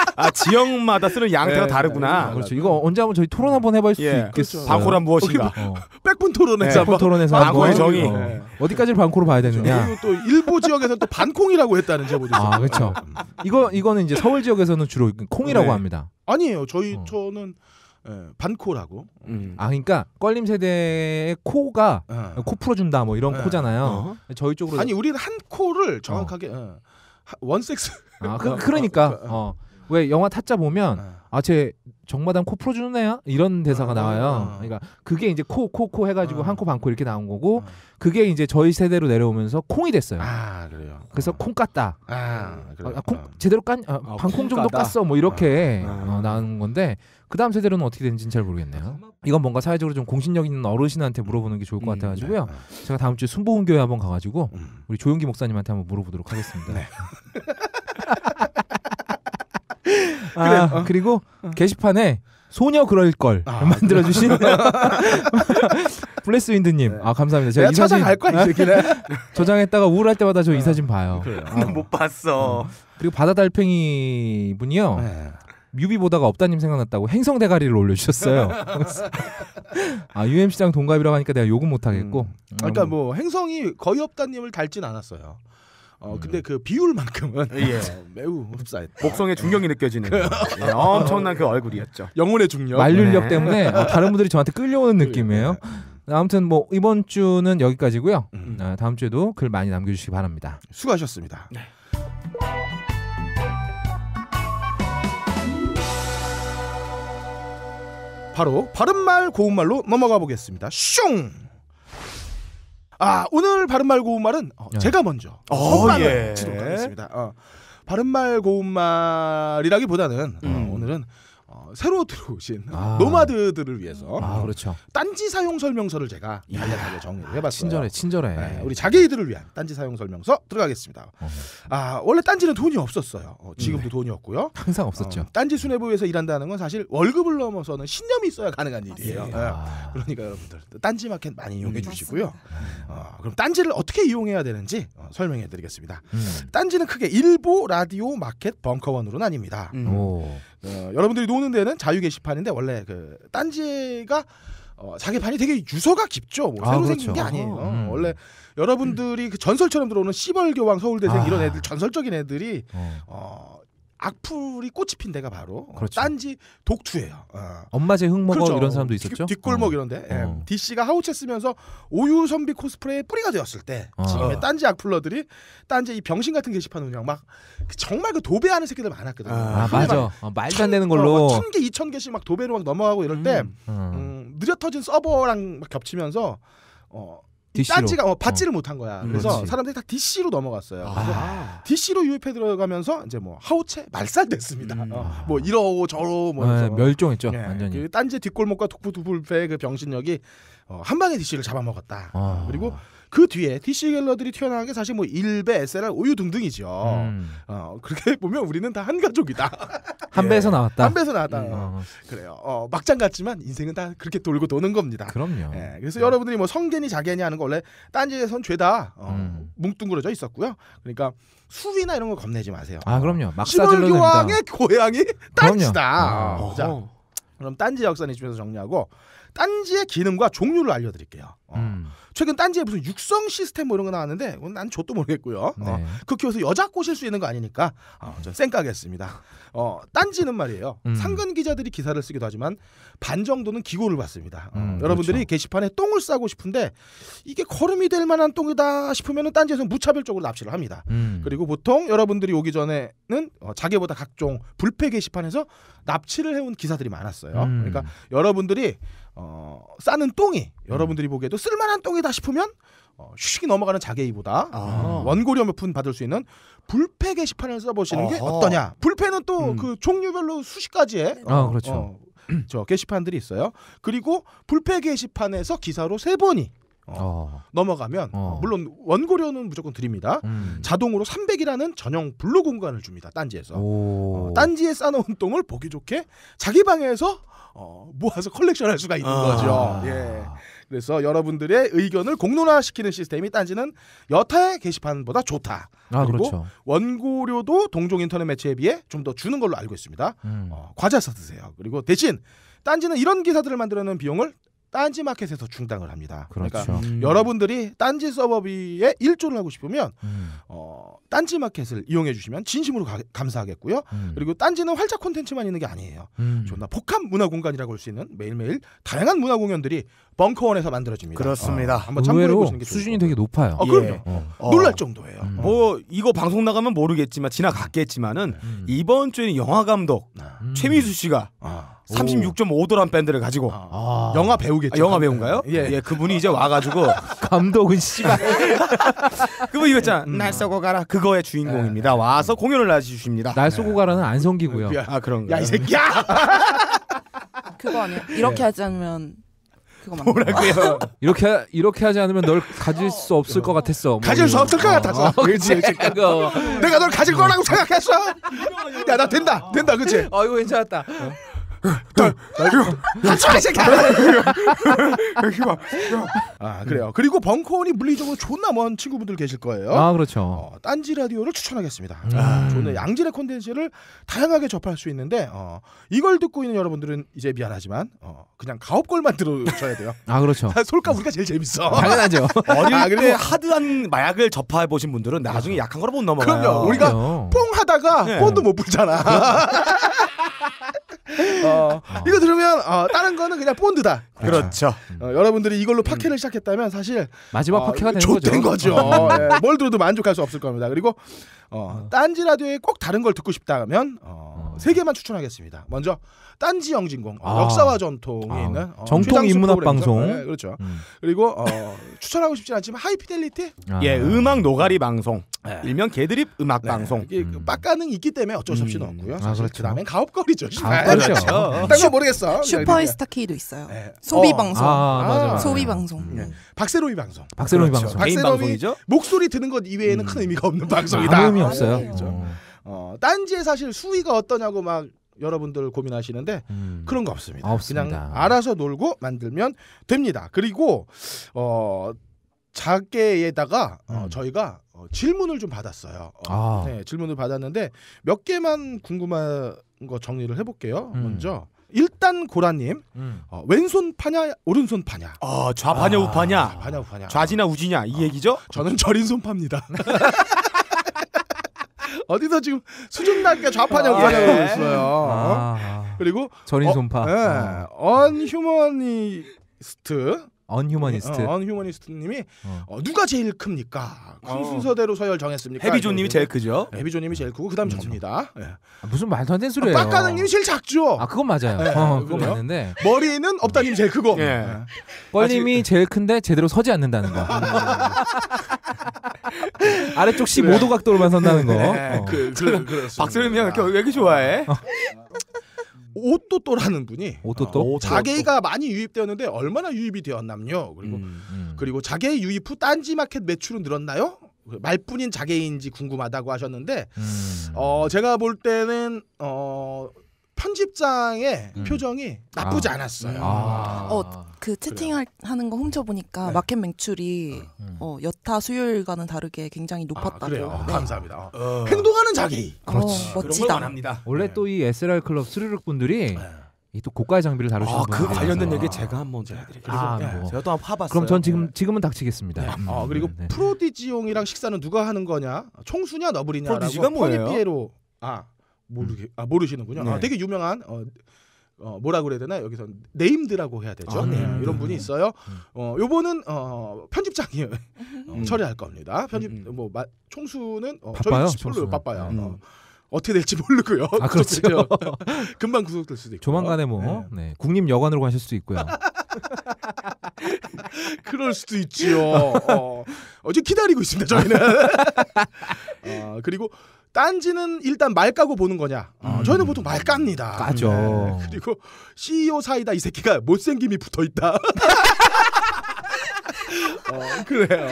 아 지역마다 쓰는 양태가 네, 다르구나. 네, 그렇죠. 이거 언제 한번 저희 토론 한번 해볼 수 예, 있겠어요. 그렇죠. 방코란 무엇인가? 어. 백분 토론에서 네, 백 토론에서 방코의 정의 어. 네. 디까지를 방코로 봐야 되느냐? 그리고또 일부 지역에서는 또 반콩이라고 했다는 제보도 있어요. 아 그렇죠. 음. 이거 이거는 이제 서울 지역에서는 주로 콩이라고 네. 합니다. 아니에요. 저희 어. 저는 예, 반코라고. 음. 아 그러니까 껄림 세대의 코가 예. 코 풀어준다 뭐 이런 예. 코잖아요. 어. 저희 쪽으로 아니 우리는 한 코를 정확하게 어. 예. 원섹스. 아 그, 그러니까 예. 어. 왜 영화 타짜 보면 네. 아쟤 정마담 코 풀어주는 애야 이런 대사가 아, 나와요. 아, 그러니까 그게 이제 코 코 코 해가지고 아. 한코 반 코 이렇게 나온 거고 아. 그게 이제 저희 세대로 내려오면서 콩이 됐어요. 아 그래요. 그래서 아. 콩 깠다. 아콩 제대로 깐 아, 반콩 정도 까다. 깠어 뭐 이렇게 어, 나온 건데 그 다음 세대로는 어떻게 되는지는 잘 모르겠네요. 이건 뭔가 사회적으로 좀 공신력 있는 어르신한테 물어보는 게 좋을 것 음, 같아가지고요. 네. 제가 다음 주에 순복음 교회 한번 가가지고 음. 우리 조용기 목사님한테 한번 물어보도록 하겠습니다. 네. 그래, 아, 어. 그리고 어. 게시판에 소녀 그럴 걸 아, 만들어 주신 블레스 윈드님 네. 아 감사합니다 제가 이 사진 찾갈 거야 이새끼 저장했다가 우울할 때마다 저이 어, 사진 봐요 그래요 아, 못 봤어 그리고 바다달팽이 분이요 네. 뮤비 보다가 업다님 생각났다고 행성 대가리를 올려주셨어요. 아 u m c 장 동갑이라고 하니까 내가 욕은 못하겠고. 음. 아, 그러니까 음. 뭐 행성이 거의 업다님을 닮진 않았어요. 어 근데 그 비율만큼은 예. 매우 흡사했다. 복성의 중력이 느껴지는 예. 예, 엄청난 그 얼굴이었죠. 영혼의 중력. 만륜력 네. 때문에 어, 다른 분들이 저한테 끌려오는 느낌이에요. 네, 아무튼 뭐 이번 주는 여기까지고요. 음. 아, 다음 주에도 글 많이 남겨주시기 바랍니다. 수고하셨습니다. 네. 바로 바른말 고운말로 넘어가 보겠습니다. 슝! 아 오늘 바른말 고운말은 어, 예. 제가 먼저 어, 발 예. 치도록 하겠습니다. 어, 바른말 고운말이라기보다는 어, 음. 어, 오늘은 새로 들어오신 아. 노마드들을 위해서 아, 그렇죠. 딴지 사용 설명서를 제가 간략하게 정리를 해봤어요. 친절해, 친절해. 네, 우리 자기들을 위한 딴지 사용 설명서 들어가겠습니다. 어. 아 원래 딴지는 돈이 없었어요. 어, 지금도 네. 돈이 없고요. 항상 어, 없었죠. 어, 딴지 수뇌부에서 일한다는 건 사실 월급을 넘어서는 신념이 있어야 가능한 일이에요. 아. 예. 네. 그러니까 여러분들 딴지 마켓 많이 이용해 음. 주시고요. 어, 그럼 딴지를 어떻게 이용해야 되는지 어, 설명해드리겠습니다. 음. 딴지는 크게 일보, 라디오, 마켓, 벙커원으로 나뉩니다. 음. 어, 여러분들이 노는 데는 자유 게시판인데 원래 그 딴지가 어, 자기판이 되게 유서가 깊죠. 뭐 아, 새로 그렇죠. 생긴 게 아니에요. 어, 음. 원래 여러분들이 그 전설처럼 들어오는 시벌교황 서울대생 아. 이런 애들 전설적인 애들이 어. 어 악플이 꽃이 핀 데가 바로 그렇죠. 딴지 독투예요. 어. 엄마제 흑먹어 그렇죠. 이런 사람도 있었죠. 뒷, 골목 어. 이런데 예. 어. DC가 하우체 쓰면서 오유 선비 코스프레의 뿌리가 되었을 때 어. 지금의 딴지 악플러들이 딴지 이 병신 같은 게시판 운영 막 그 정말 그 도배하는 새끼들 많았거든요. 아, 그 맞아. 어, 말도 안 되는 어, 걸로 천 개, 이천 개씩 막 도배로 막 넘어가고 이럴 때 음, 음. 음, 느려 터진 서버랑 막 겹치면서 어. 딴지가 어, 받지를 어. 못한 거야. 음, 그래서 그렇지. 사람들이 다 DC로 넘어갔어요. 아. DC로 유입해 들어가면서 이제 뭐 하우체 말살됐습니다. 음. 어, 뭐 이러고 저러 뭐 네, 멸종했죠. 예, 완전히. 그 딴지 뒷골목과 독부두불패 그 병신력이 어, 한 방에 DC를 잡아먹었다. 아. 그리고 그 뒤에 DC 갤러들이 튀어나온 게 사실 뭐 일베, SLR, 오유 등등이죠. 음. 어, 그렇게 보면 우리는 다 한 가족이다. 한 예. 배에서 나왔다. 한 배에서 나왔다. 음, 어. 그래요. 어, 막장 같지만 인생은 다 그렇게 돌고 도는 겁니다. 그럼요. 예, 그래서 네. 여러분들이 뭐 성견이 자견니 하는 거 원래 딴지에선 죄다 어, 음. 뭉뚱그려져 있었고요. 그러니까 수위나 이런 거 겁내지 마세요. 아 그럼요. 막사질로 교황의 고향이 딴지다. 아. 어. 자, 그럼 딴지 역사는 이쯤에서 정리하고 딴지의 기능과 종류를 알려드릴게요. 어. 음. 최근 딴지에 무슨 육성 시스템 뭐 이런 거 나왔는데 난 저도 모르겠고요. 어, 네. 어, 그 키워서 여자 꼬실 수 있는 거 아니니까 어, 아, 저 쌩까겠습니다. 어, 딴지는 말이에요. 음. 상근 기자들이 기사를 쓰기도 하지만 반 정도는 기고를 받습니다. 어, 음, 여러분들이 그렇죠. 게시판에 똥을 싸고 싶은데 이게 걸음이될 만한 똥이다 싶으면 딴지에서 무차별적으로 납치를 합니다. 음. 그리고 보통 여러분들이 오기 전에는 어, 자기보다 각종 불패 게시판에서 납치를 해온 기사들이 많았어요. 음. 그러니까 여러분들이 어, 싸는 똥이 여러분들이 음. 보기에도 쓸만한 똥이다 싶으면 어, 휴식이 넘어가는 자개이보다 아. 원고료 몇 푼 받을 수 있는 불패 게시판을 써보시는 어. 게 어떠냐. 불패는 또그 음. 그 종류별로 수십 가지의 어, 아, 그렇죠. 어, 저 게시판들이 있어요. 그리고 불패 게시판에서 기사로 세 번이 어, 어. 넘어가면 어. 물론 원고료는 무조건 드립니다. 음. 자동으로 300이라는 전용 블루 공간을 줍니다. 딴지에서 어, 딴지에 싸놓은 똥을 보기 좋게 자기 방에서 어, 모아서 컬렉션할 수가 있는 아. 거죠. 예. 그래서 여러분들의 의견을 공론화시키는 시스템이 딴지는 여타의 게시판보다 좋다. 아, 그리고 그렇죠. 원고료도 동종 인터넷 매체에 비해 좀 더 주는 걸로 알고 있습니다. 음. 어, 과자 사드세요. 그리고 대신 딴지는 이런 기사들을 만들어내는 비용을 딴지마켓에서 중단을 합니다. 그러니까 그렇죠. 그러니까 음. 여러분들이 딴지 서버비에 일조를 하고 싶으면 음. 어, 딴지마켓을 이용해 주시면 진심으로 가, 감사하겠고요. 음. 그리고 딴지는 활자 콘텐츠만 있는 게 아니에요. 존나 음. 복합 문화 공간이라고 할수 있는 매일매일 다양한 문화 공연들이 벙커원에서 만들어집니다. 그렇습니다. 어, 한번 참고해 보시는 게 수준이 되게 높아요. 아, 그럼요. 예. 어. 어. 놀랄 정도예요. 음. 어. 뭐 이거 방송 나가면 모르겠지만 지나갔겠지만은 음. 이번 주에는 영화 감독 네. 최미수 씨가 아. 36.5도란 밴드를 가지고 아. 영화 배우겠죠. 아, 영화 배우인가요? 예. 예, 그분이 이제 와가지고 감독은 씨발. 그분 이거 잖아 음. 날 쏘고 가라. 그거의 주인공입니다. 네. 와서 공연을 해주십니다. 날 쏘고 네. 가라는 안성기고요. 아 그런가. 야이 새끼야. 그거 아니야. 이렇게 네. 하지 않으면 뭐라고요? 이렇게 이렇게 하지 않으면 널 가질 수 어. 없을 것 같았어. 뭐 가질 수 없을 것 같았어. 어, 어 그렇지. 내가 널 가질 거라고 생각했어. 야 나 된다, 된다, 그렇지? 어 이거 괜찮았다. 어? 아, 아, 아 그래요. 그리고 벙커원이 물리적으로 존나 먼 친구분들 계실 거예요. 아 그렇죠. 어, 딴지 라디오를 추천하겠습니다. 음. 아. 저는 양질의 콘텐츠를 다양하게 접할 수 있는데 어, 이걸 듣고 있는 여러분들은 이제 미안하지만 어, 그냥 가업걸만 들어줘야 돼요. 아 그렇죠. 아, 솔까 우리가 제일 재밌어. 당연하죠. 어릴 아, 때 하드한 마약을 접해 보신 분들은 나중에 약한 걸못 넘어가요. 그럼요. 우리가 그래요. 뽕 하다가 네. 도못 불잖아. 어, 이거 들으면 어, 다른 거는 그냥 본드다. 그렇죠. 그렇죠. 음. 어, 여러분들이 이걸로 파케를 시작했다면 사실 마지막 어, 파케가 되 거죠. 거죠. 어. 어, 예, 뭘 들어도 만족할 수 없을 겁니다. 그리고 딴지 라디오에 꼭 다른 걸 듣고 싶다 하면 세 개만 추천하겠습니다. 먼저 딴지 영진공 어, 아. 역사와 전통이 아. 있는 어, 정통 인문학 방송 네, 그렇죠. 음. 그리고 어, 추천하고 싶진 않지만 하이피델리티 아. 예 음악 노가리 네. 방송 네. 일명 개드립 음악 네. 방송 음. 빡가능 있기 때문에 어쩔 수 없이 음. 넣었고요. 사실 아, 그렇죠. 그다음엔 가업거리죠. 가업거죠 아, 그렇죠. 그렇죠. 그렇죠. 딴 거 모르겠어. 네, 슈퍼스타 K도 있어요. 네. 소비 어. 방송 아, 맞아, 맞아. 소비 음. 방송 박세로이 방송 박세로이 방송 박세로이 방송이죠. 목소리 듣는 것 이외에는 음. 큰 의미가 없는 방송이다. 의미 없어요. 어. 어, 딴지에 사실 수위가 어떠냐고 막 여러분들 고민하시는데 음. 그런 거 없습니다. 없습니다. 그냥 알아서 놀고 만들면 됩니다. 그리고 어자게에다가 어, 음. 어, 저희가 어, 질문을 좀 받았어요. 어, 아. 네, 질문을 받았는데 몇 개만 궁금한 거 정리를 해볼게요. 음. 먼저 일단 고라님 음. 어, 왼손 파냐 오른손 파냐 어, 좌파냐 아, 우파냐 좌파냐 우파냐 좌지나 우지냐 이 얘기죠? 저는 절인손 팝니다. 어디서 지금 수준 낮게 좌파냐 고하냐 그러고 있어요. 아, 그리고 전인 손파. 어, 네. 언휴머니스트 언휴머니스트. 언휴머니스트님이 어, 어. 어, 누가 제일 큽니까? 큰 어. 순서대로 서열 정했습니까? 해비조님이 제일 크죠. 네, 해비조님이 네. 제일 크고 그다음 음, 접니다. 예. 아, 무슨 말도 안 되는 아, 소리예요. 빡가능님이 제일 작죠. 아 그건 맞아요. 네, 그건 맞는데 머리는 없다님 제일 크고. 예. 예. 뻘님이 아직... 제일 큰데 제대로 서지 않는다는 거. 음. 아래쪽 15도 각도로만 선다는 거. 네, 그, 그, 그 박소림 이렇왜 이렇게 좋아해? 오또또라는 분이 오또또 어, 자개가 많이 유입되었는데 얼마나 유입이 되었남요. 그리고 음, 음. 그리고 자개 유입 후 딴지 마켓 매출은 늘었나요? 말뿐인 자개인지 궁금하다고 하셨는데 음. 어 제가 볼 때는 어 편집장의 음. 표정이 나쁘지 아. 않았어요. 아. 음. 어, 그 채팅하는 거 훔쳐보니까 네. 마켓 매출이 음. 어, 여타 수요일과는 다르게 굉장히 높았다 아, 그래요? 네. 감사합니다. 어. 어. 행동하는 자기. 어, 그렇지. 어, 멋지다. 합니다. 원래 네. 또이 s r 클럽 수리륵 분들이 네. 또 고가의 장비를 아, 다루시는 아, 그 관련된 얘기 아, 제가 한번 제가 네. 드릴게요. 아, 네. 뭐. 제가 또 한번 파봤어요. 그럼 전 지금 지금은 닥치겠습니다. 네. 아, 음, 그리고 네. 프로디지용이랑 식사는 누가 하는 거냐? 총수냐 너블이냐라고 프로디지가 뭐예요? 피에로 아 모르게 음. 아 모르시는군요. 아, 네. 아, 되게 유명한 어, 어 뭐라 그래야 되나 여기서 네임드라고 해야 되죠. 아, 네. 네. 이런 분이 있어요. 음. 어 요거는 어 편집장이 어, 처리할 겁니다. 편집 음, 뭐 마, 총수는 어, 바빠요. 저희 별로 바빠요. 어. 어떻게 될지 모르고요. 아 그렇죠. 그렇죠. 금방 구속될 수도 있고. 조만간에 뭐 네. 네 국립여관으로 가실 수도 있고요. 그럴 수도 있지요. 어, 어제 기다리고 있습니다. 저희는. 어, 그리고 딴지는 일단 말 까고 보는 거냐? 어, 음. 저희는 보통 말 깝니다. 까죠. 네. 그리고 CEO 사이다 이 새끼가 못생김이 붙어 있다. 어, 그래요.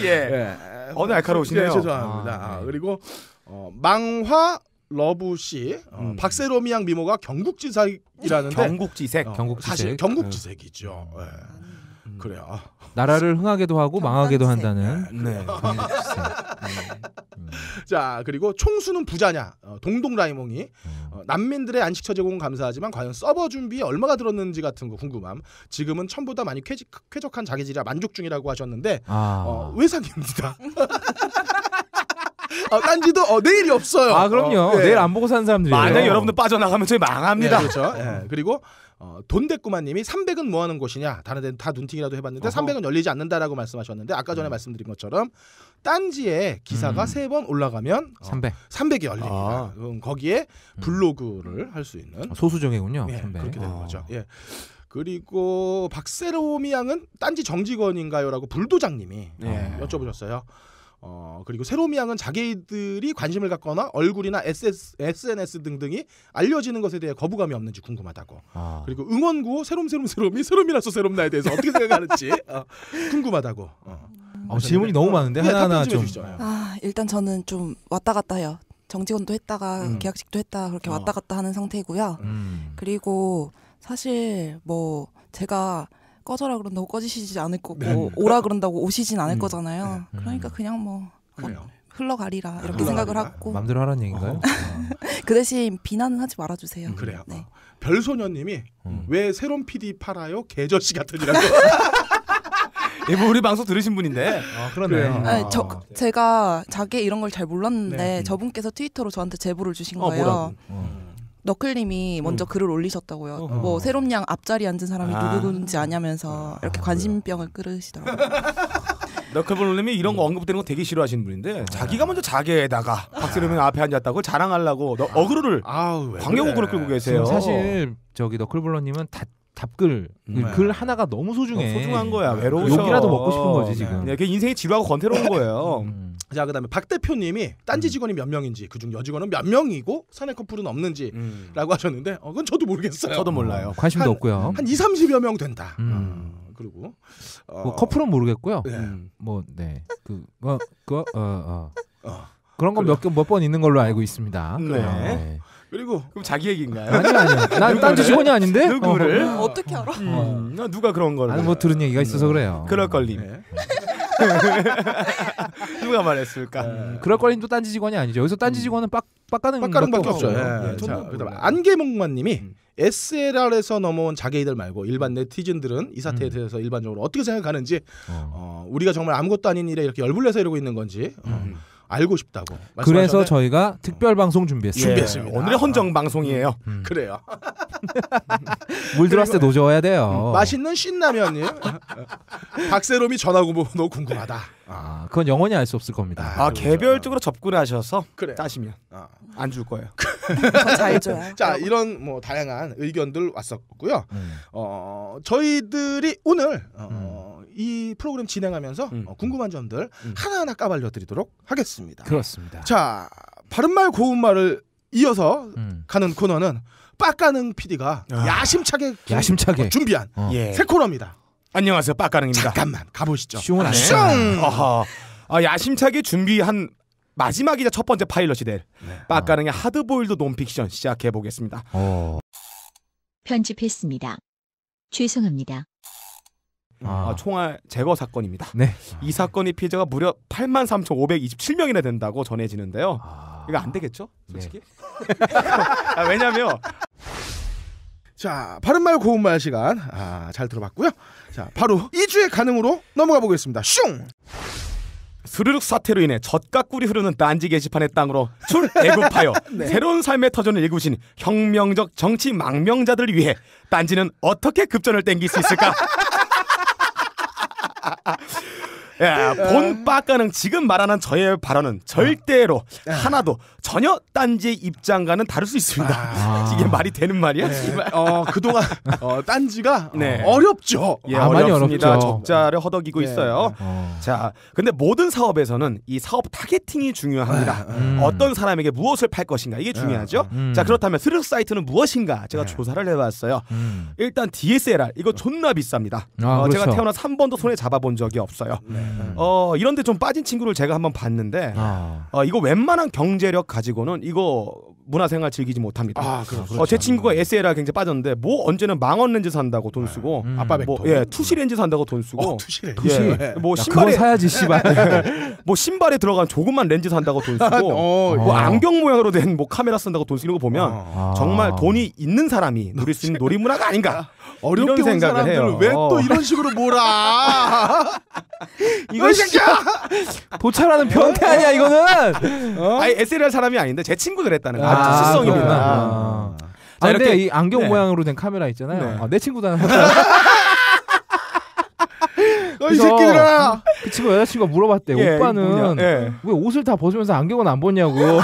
예. 예. 어, 어느 날카로우시네요. 예, 죄송합니다. 아, 네. 아, 그리고 어, 망화 러브 씨 어, 음. 박세롬이양 미모가 경국지색이라는데 경국지색, 어, 경국지색. 사실 경국지색이죠. 예. 음. 예. 음. 그래요. 나라를 흥하게도 하고 망하게도 한다는. 네. 네. 네. 음. 음. 자 그리고 총수는 부자냐 어, 동동 라이몽이 음. 어, 난민들의 안식처 제공 감사하지만 과연 서버 준비 얼마가 들었는지 같은 거 궁금함. 지금은 처보다 많이 쾌적, 쾌적한 자기질이라 만족 중이라고 하셨는데 아. 어, 외상입니다. 어, 딴지도 어, 내일이 없어요. 아 그럼요. 어, 네. 내일 안 보고 사는 사람들이. 만약 여러분들 빠져나가면 저희 망합니다. 네, 그렇죠. 네. 그리고 어, 돈대꾸마님이 300은 뭐하는 곳이냐? 다른 데는 다 눈팅이라도 해봤는데 어허. 300은 열리지 않는다라고 말씀하셨는데 아까 전에 음. 말씀드린 것처럼 딴지에 기사가 음. 세번 올라가면 300 어, 300이 열립니다. 아. 음, 거기에 블로그를 할 수 있는 아, 소수정예군요. 예, 300. 그렇게 되는 아. 거죠. 예. 그리고 박세롬이 양은 딴지 정직원인가요라고 불도장님이 네. 어, 여쭤보셨어요. 어, 그리고 새로미양은 자기들이 관심을 갖거나 얼굴이나 SS, SNS 등등이 알려지는 것에 대해 거부감이 없는지 궁금하다고. 아. 그리고 응원구 새롬새롬새롬이 새롬이라서 새롬나에 대해서 어떻게 생각하는지 어, 궁금하다고. 어. 어, 질문이 너무 많은데 네, 하나하나 좀. 해주시죠. 아, 일단 저는 좀 왔다 갔다 해요. 정직원도 했다가 음. 계약직도 했다 그렇게 어. 왔다 갔다 하는 상태고요. 음. 그리고 사실 뭐 제가 꺼져라 그런다고 꺼지시지 않을 거고 네. 오라 그러니까 그런다고 오시진 않을 음. 거잖아요. 네. 그러니까 음. 그냥 뭐 그래요. 흘러가리라 이렇게 흘러가리라? 생각을 하고 맘대로 하라는 얘기인가요? 어. 그 대신 비난은 하지 말아주세요. 음, 그래요. 네. 어. 별소녀님이 음. 왜새로운 PD 팔아요? 개저씨 같은이라고. 이분 우리 방송 들으신 분인데. 아, 그러네아 저, 아. 제가 자기 이런 걸 잘 몰랐는데 네. 저분께서 트위터로 저한테 제보를 주신 어, 거예요. 음. 너클님이 먼저 음. 글을 올리셨다고요. 어허. 뭐 새롬양 앞자리 앉은 사람이 아. 누구든지 아냐면서 아, 이렇게 관심병을 끌으시더라고요 너클볼님이 이런 거 언급되는 거 되게 싫어하시는 분인데 네. 자기가 먼저 자게에다가 박세롬이 앞에 앉았다고 자랑하려고 너, 어그로를 광역 어그로 끌고 계세요. 사실 저기 너클볼러님은 다 답글 그 네. 글 하나가 너무 소중해. 소중한 거야. 네. 외로워. 욕이라도 먹고 싶은 거지 네. 지금. 네. 그게 인생이 지루하고 건태로운 거예요. 음. 자 그다음에 박 대표님이 딴지 음. 직원이 몇 명인지 그중 여직원은 몇 명이고 사내 커플은 없는지라고 음. 하셨는데 어, 그건 저도 모르겠어요. 저도 몰라요. 어, 관심도 한, 없고요. 한 2, 30여 명 된다. 음. 어, 그리고 어. 뭐 커플은 모르겠고요. 네. 음, 뭐네그어그어 그, 어, 어, 어. 그런 건 몇 번 있는 걸로 알고 있습니다. 네. 네. 그리고 그럼 자기 얘기인가요? 아니아니난딴 직원이 아닌데. 누구를 어. 어. 떻게 알아? 음, 어, 누가 그런 걸? 아니 뭐 들은 얘기가 있어서 음. 그래요. 그럴 걸림. 네. 누가 말했을까? 음, 그럴 걸림도 딴지 직원이 아니죠. 여기서 딴지 음. 직원은 빡 빡가는 빡가는밖에 없죠. 예. 네, 자, 뭐. 안개몽만님이 음. SLR에서 넘어온 자개이들 말고 일반 네티즌들은 이 사태에 음. 대해서 음. 일반적으로 어떻게 생각하는지 어. 어, 우리가 정말 아무것도 아닌 일에 이렇게 열불내서 이러고 있는 건지 어. 알고 싶다고. 그래서 저희가 특별 방송 준비했어요. 준비했습니다. 예, 오늘의 헌정 방송이에요. 음. 음. 그래요. 물 들어왔을 때 노져야 돼요. 음, 맛있는 신라면이 박세롬이 전화 공부 뭐, 너 궁금하다. 아, 그건 영원히 알 수 없을 겁니다. 아, 아 그렇죠. 개별적으로 접근을 하셔서 그래. 따시면 아. 안 줄 거예요. 잘 줘요. 자, 이런 뭐 다양한 의견들 왔었고요. 음. 어, 저희들이 오늘 어, 음. 이 프로그램 진행하면서 음. 어, 궁금한 점들 음. 하나하나 까발려 드리도록 하겠습니다. 그렇습니다. 자, 바른말 고운말을 이어서 음. 가는 코너는 빡가는 PD가 아. 야심차게, 야심차게 준비한 어. 예. 새 코너입니다. 안녕하세요, 빠까릉입니다. 잠깐만 가보시죠. 슝을 아, 안 해. 아, 야심차게 준비한 마지막이자 첫 번째 파일럿이 될 네. 빠까릉의 어. 하드보일드 논픽션 시작해 보겠습니다. 어. 편집했습니다. 죄송합니다. 아. 아. 총알 제거 사건입니다. 네. 이 사건의 피해자가 무려 83,527명이나 된다고 전해지는데요. 아. 이거 안 되겠죠? 솔직히? 네. 아, 왜냐면 자, 바른말 고운말 시간. 아, 잘 들어봤고요. 자, 바로 2주의 가능으로 넘어가 보겠습니다. 슝! 수르륵 사태로 인해 젖과 꿀이 흐르는 딴지 게시판의 땅으로 출애굽하여 네. 새로운 삶의 터전을 일구신 혁명적 정치 망명자들을 위해 딴지는 어떻게 급전을 땡길 수 있을까? 예, 예, 본 빠까는 지금 말하는 저의 발언은 절대로 아. 하나도 전혀 딴지 입장과는 다를 수 있습니다. 아. 이게 말이 되는 말이야? 네. 어, 그동안 어, 딴지가 네. 어렵죠. 예, 아, 어렵습니다. 적자를 허덕이고 네. 있어요. 어. 자, 근데 모든 사업에서는 이 사업 타겟팅이 중요합니다. 음. 어떤 사람에게 무엇을 팔 것인가 이게 중요하죠. 음. 자, 그렇다면 스르 사이트는 무엇인가 제가 조사를 해봤어요. 음. 일단 DSLR 이거 존나 비쌉니다. 아, 어, 그렇죠. 제가 태어나 3번도 손에 잡아본 적이 없어요. 네. 음. 어, 이런데 좀 빠진 친구를 제가 한번 봤는데 아. 어, 이거 웬만한 경제력 가지고는 이거 문화생활 즐기지 못합니다. 아, 그렇죠. 어, 제 친구가 SLR 굉장히 빠졌는데 뭐 언제는 망원 렌즈 산다고 돈 네. 쓰고 음. 뭐, 아빠 뭐, 예, 투시 렌즈 산다고 돈 쓰고 어, 투시 렌즈. 예, 뭐 신발에 사야지 씨발. 뭐 신발에 들어간 조금만 렌즈 산다고 돈 쓰고 어, 예. 뭐 안경 모양으로 된 뭐 카메라 쓴다고 돈 쓰는 거 보면 어. 아. 정말 돈이 있는 사람이 누릴 수 있는 놀이 문화가 아닌가. 어렵게 이런 생각을 해요. 왜또 어. 이런 식으로 몰아? 이거 진짜 보찰하는 변태 아니야 이거는. 어? 아니 SLR 사람이 아닌데 제 친구들 했다는 거. 아, 특수성입니다. 아. 아, 자, 아, 이렇게 이 안경 네. 모양으로 된 카메라 있잖아요. 네. 아, 내 친구다. 어, 이 새끼들아. 그 친구 여자친구가 물어봤대. 예, 오빠는 예. 왜 옷을 다 벗으면서 안경은 안 벗냐고.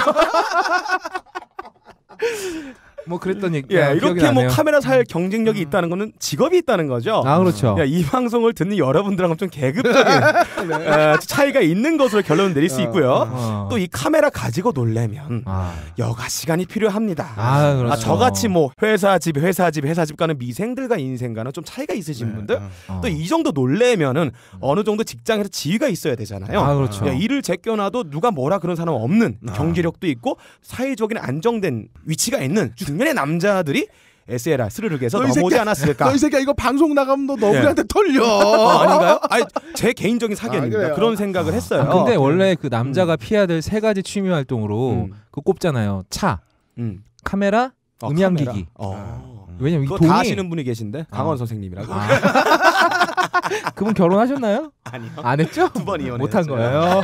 뭐 그랬던 얘기. 예, 아, 이렇게 뭐 카메라 살 음. 경쟁력이 음. 있다는 거는 직업이 있다는 거죠. 아 그렇죠. 예, 이 방송을 듣는 여러분들하고는 좀 계급적인 에, 네, 어, 차이가 있는 것으로 결론을 내릴 수 어, 있고요. 어. 또이 카메라 가지고 놀래면 아. 여가 시간이 필요합니다. 아, 그렇죠. 아, 저같이 뭐 회사 집 회사 집 회사 집 가는 미생들과 인생과는 좀 차이가 있으신 네. 분들 네. 어. 또이 정도 놀래면은 음. 어느 정도 직장에서 지위가 있어야 되잖아요. 아, 그렇죠. 야, 일을 제껴놔도 누가 뭐라 그런 사람 없는 아. 경제력도 있고 사회적인 안정된 위치가 있는 당년의 남자들이 SLR 스르륵에서 넘어오지 않았을까? 너이 새끼야 이거 방송 나가면 너 너구리한테 네. 털려. 어, 아닌가요? 아니 제 개인적인 사견입니다. 아, 그런 생각을 했어요. 아, 근데 네. 원래 그 음. 남자가 음. 피해야 될 세 가지 취미 활동으로 음. 그 꼽잖아요. 차, 음. 카메라, 음향기기. 어. 음. 왜냐면 그거 동이 다 아시는 분이 계신데 아. 강원 선생님이라고. 아. 그분 결혼하셨나요? 아니요. 안 했죠? 두번이혼 못한 거예요.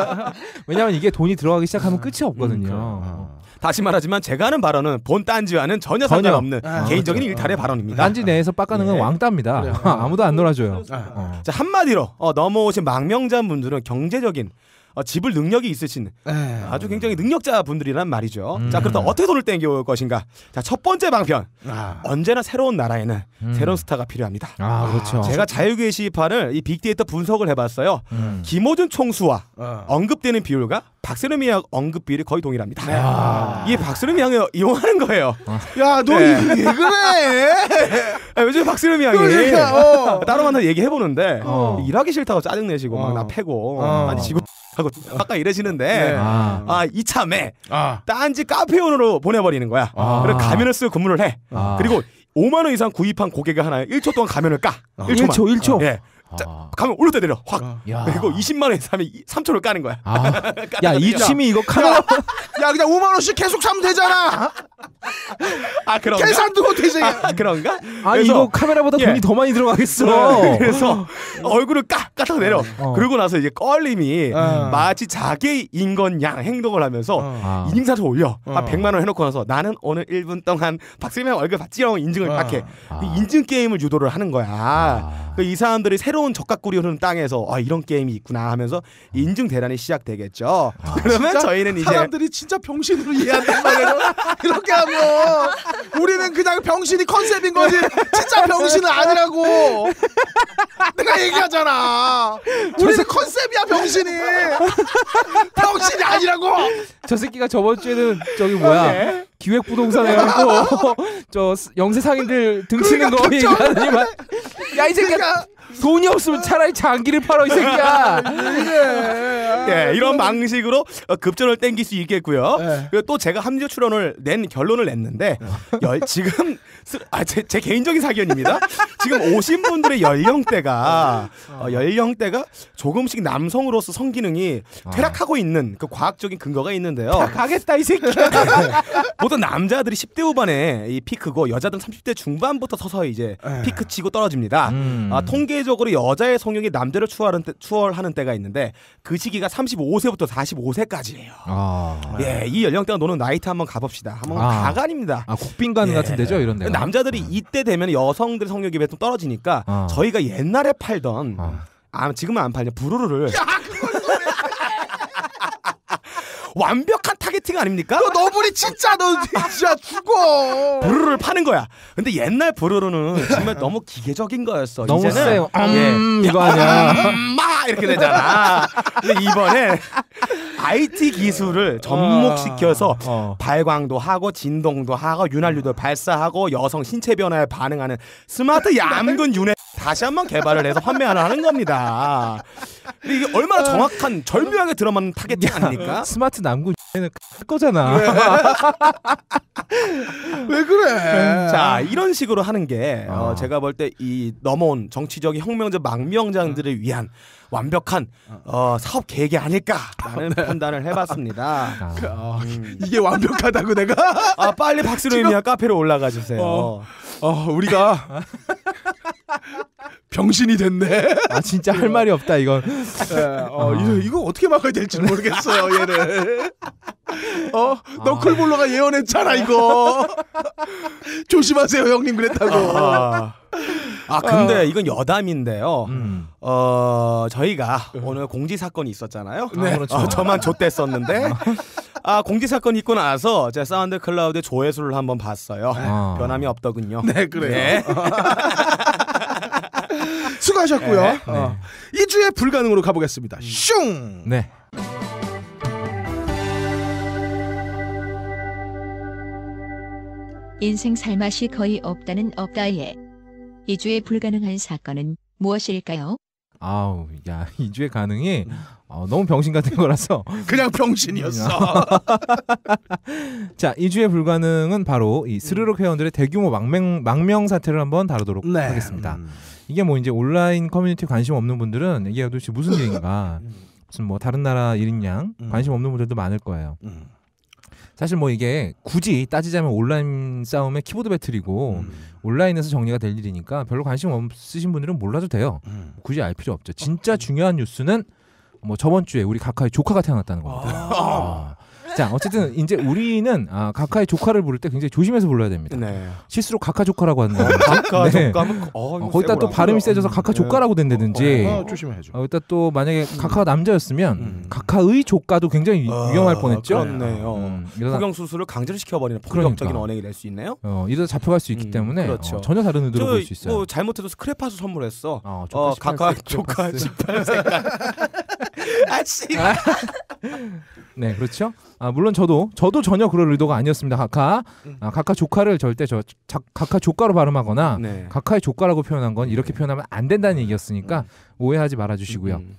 왜냐면 이게 돈이 들어가기 시작하면 음. 끝이 없거든요. 음, 어. 어. 다시 말하지만 제가 하는 발언은 본 딴지와는 전혀, 상관없는 아, 아, 개인적인 그렇죠. 일탈의 발언입니다. 딴지 내에서 빡가는 건 예. 왕따입니다. 아무도 안 놀아줘요. 아, 어. 자 한마디로 어, 넘어오신 망명자분들은 경제적인 어, 집을 능력이 있으신 에이. 네. 아주 굉장히 능력자 분들이란 말이죠. 음. 자 그렇다면 어떻게 돈을 땡겨올 것인가? 자첫 번째 방편 아. 언제나 새로운 나라에는 음. 새로운 스타가 필요합니다. 아, 그렇죠. 아, 제가 자유계시판을 이 빅데이터 분석을 해봤어요. 음. 김호준 총수와 어. 언급되는 비율과 박세름이양 언급 비율이 거의 동일합니다. 아. 이게 박세름이 양을 이용하는 거예요. 어. 야너 네. 왜 그래? 아, 요즘 박세름이 양이 그러니까, 어. 따로 만나 얘기해보는데 어. 일하기 싫다고 짜증내시고 어. 막나 패고 아니 지금 하고 아. 아까 이러시는데 네. 아. 아 이참에 아. 딴지 카페온으로 보내버리는 거야. 아. 그래 가면을 쓰고 근무를 해. 아. 그리고 5만 원 이상 구입한 고객이 하나에 1초 동안 가면을 까. 1초만. 아. 1초, 1초. 예. 자, 아. 가면 올렸다 내려 확 어. 야. 이거 20만 원에 사면 3초를 까는 거야. 아. 야이 침이 이거 카메라 야, 야 그냥 5만 원씩 계속 사면 되잖아. 아 그런가? 계산 두고 해지 아, 그런가? 아 이거 카메라보다 예. 돈이 더 많이 들어가겠어. 어, 그래서 어. 얼굴을 까 까딱 내려. 어. 그러고 나서 이제 껄림이 어. 마치 자기 인건 양 행동을 하면서 어. 아. 인증사를 올려. 어. 한 100만 원 해놓고 나서 나는 오늘 1분 동안 박쌤의 얼굴 봤지라고 인증을 딱 해. 그 아. 인증 게임을 유도를 하는 거야. 그 이 사람들이 새로 새로운 적각꿀이 흐르는 땅에서 아 이런 게임이 있구나 하면서 인증 대란이 시작되겠죠. 아, 그러면 저희는 이제 사람들이 진짜 병신으로 이해한단 말이에요. 이렇게 하면 우리는 그냥 병신이 컨셉인 거지 진짜 병신은 아니라고 내가 얘기하잖아. 우리는 컨셉이야 병신이 병신이 아니라고. 저 새끼가 저번 주에는 저기 뭐야. 어, 네. 기획 부동산에 갖고 저 영세 상인들 등치는 거 얘기하더니만 야이 새끼야 그러니까 돈이 없으면 차라리 장기를 팔어 이 새끼야. 예, 아, 이런 방식으로 어, 급전을 땡길 수 있겠고요. 네. 그리고 또 제가 합리적 추을낸 결론을 냈는데 네. 열, 지금 아, 제, 제, 개인적인 사견입니다. 지금 오신 분들의 연령대가 네. 네. 어, 연령대가 조금씩 남성으로서 성기능이 아. 퇴락하고 있는 그 과학적인 근거가 있는데요. 퇴겠다이새끼뭐 보통 남자들이 10대 후반에 이 피크고 여자들은 30대 중반부터 서서히 이제 에 예. 피크 치고 떨어집니다. 음. 아, 통계적으로 여자의 성욕이 남자를 추월하는, 때, 추월하는 때가 있는데 그 시기가 35세부터 45세까지예요. 아. 예, 이 연령대가 노는 나이트 한번 가봅시다. 한번 아. 가관입니다 아, 국빈관 예. 같은 데죠, 이런 데. 남자들이 아. 이때 되면 여성들 성욕이 좀 떨어지니까 아. 저희가 옛날에 팔던 아, 아 지금은 안 팔냐 부루루를 야, 완벽한 타겟팅 아닙니까? 너 너블이 진짜 너 진짜 죽어. 브루를 파는 거야. 근데 옛날 브루루는 정말 너무 기계적인 거였어. 너무 이제는 세요. 예. 음, 예. 이거 아니야. 음, 이렇게 되잖아. 근데 이번에 IT 기술을 접목시켜서 어, 어. 발광도 하고 진동도 하고 윤활유도 발사하고 여성 신체 변화에 반응하는 스마트 얌근 윤회 다시 한번 개발을 해서 판매하는 하는 겁니다. 근데 이게 얼마나 정확한 절묘하게 들어맞는 타겟팅 아닙니까? 스마트 남군 는 거잖아. 왜 그래? 자 이런 식으로 하는 게 어. 아. 제가 볼 때 이 넘어온 정치적인 혁명자 망명장들을 음. 위한 완벽한 어. 어, 사업 계획이 아닐까라는 네. 판단을 해봤습니다. 어, 이게 완벽하다고 내가 아 빨리 박수로 이야 카페로 올라가 주세요. 어, 어 우리가 병신이 됐네. 아 진짜 할 말이 없다 이건. 네, 어, 아. 이거, 어떻게 막아야 될지 모르겠어요 얘는. 어 아. 너클볼러가 예언했잖아 이거. 조심하세요 형님 그랬다고. 아, 아 근데 어. 이건 여담인데요. 음. 어 저희가 오늘 공지 사건이 있었잖아요. 네. 아, 그렇죠. 어, 저만 좆댔었는데. 아. 아 공지 사건 있고 나서 제 사운드 클라우드 조회수를 한번 봤어요. 네. 변함이 없더군요. 네 그래요. 네. 수고하셨고요. 네. 2주에 어. 불가능으로 가보겠습니다. 음. 슝! 네. 인생 살맛이 거의 없다는 업다에 2주에 불가능한 사건은 무엇일까요? 아우 야 2주에 가능이 어, 너무 병신 같은 거라서 그냥 병신이었어 자 2주에 불가능은 바로 이 스르륵 회원들의 대규모 망명, 망명 사태를 한번 다루도록 네. 하겠습니다 음. 이게 뭐 이제 온라인 커뮤니티 관심 없는 분들은 이게 도대체 무슨 얘기인가 음. 무슨 뭐 다른 나라 일인양 음. 관심 없는 분들도 많을 거예요. 음. 사실 뭐 이게 굳이 따지자면 온라인 싸움의 키보드 배틀이고 음. 온라인에서 정리가 될 일이니까 별로 관심 없으신 분들은 몰라도 돼요. 음. 굳이 알 필요 없죠. 진짜 어. 중요한 뉴스는 뭐 저번 주에 우리 각하의 조카가 태어났다는 겁니다. 아. 아. 자, 어쨌든 이제 우리는 아, 각하의 조카를 부를 때 굉장히 조심해서 불러야 됩니다. 네. 실수로 각하 조카라고 한다. 각하 네. 조카면 어, 거기다 또 발음이 세져서 각하 음, 음. 조카라고 된다든지. 어, 어, 어 조심해야죠. 어, 일단 또 만약에 각하가 음. 남자였으면 음. 각하의 조카도 굉장히 어, 위험할 뻔했죠. 그렇네요. 음, 이경 수술을 강제로 시켜버리는 폭력적인 그러니까. 언행이 될 수 있네요. 어, 이러다 잡혀갈 수 있기 음, 때문에 어, 그렇죠. 전혀 다른 의도로 볼 수 있어요. 뭐 잘못해도 스크래파스 선물했어. 어, 각하 조카 18세. 아 씨. 네, 그렇죠. 아, 물론 저도 저도 전혀 그럴 의도가 아니었습니다. 각하 음. 아, 각하 조카를 절대 저 자, 각하 조카로 발음하거나 네. 각하의 조카라고 표현한 건 이렇게 네. 표현하면 안 된다는 얘기였으니까 음. 오해하지 말아주시고요. 음. 음.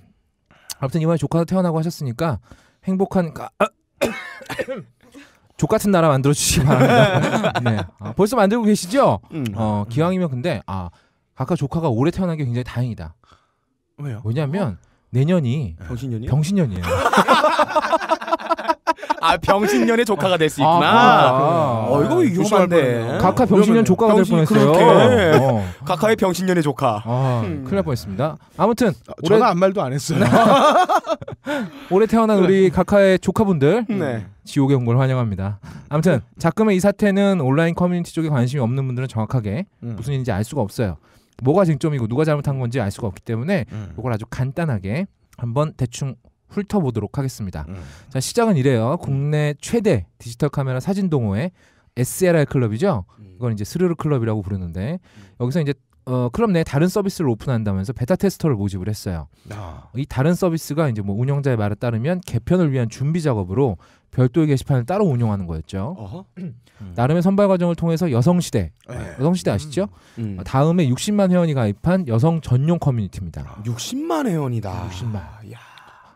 아무튼 이번에 조카도 태어나고 하셨으니까 행복한 가... 아, 족 같은 나라 만들어 주시기 바랍니다. 네. 아, 벌써 만들고 계시죠? 음. 어, 기왕이면 근데 아 각하 조카가 올해 태어난 게 굉장히 다행이다. 왜요? 왜냐하면 내년이 병신년이 어? 병신년이에요. 아 병신년의 조카가 될수 아, 있구나. 아, 어 이거 위험한데. 각하 병신년 조카가 될 뻔했어요. 어. 각하의 병신년의 조카. 아, 음. 큰일 날 뻔했습니다. 아무튼 아, 올해... 저는 아무 말도 안 했어요. 올해 태어난 우리 각하의 조카분들 음. 네. 지옥의 공고를 환영합니다. 아무튼 작금의 이 사태는 온라인 커뮤니티 쪽에 관심이 없는 분들은 정확하게 음. 무슨 일인지 알 수가 없어요. 뭐가 쟁점이고 누가 잘못한 건지 알 수가 없기 때문에 음. 이걸 아주 간단하게 한번 대충 훑어보도록 하겠습니다. 음. 자, 시작은 이래요. 국내 최대 디지털 카메라 사진 동호회 SLR 클럽이죠. 이건 음. 이제 스르르 클럽이라고 부르는데 음. 여기서 이제 어, 클럽 내 다른 서비스를 오픈한다면서 베타 테스터를 모집을 했어요. 아. 이 다른 서비스가 이제 뭐 운영자의 말에 따르면 개편을 위한 준비 작업으로 별도의 게시판을 따로 운영하는 거였죠. 음. 나름의 선발 과정을 통해서 예. 여성시대, 에. 음. 여성시대 아시죠? 음. 음. 다음에 60만 회원이 가입한 여성 전용 커뮤니티입니다. 60만 아, 회원이다. 60만. 야.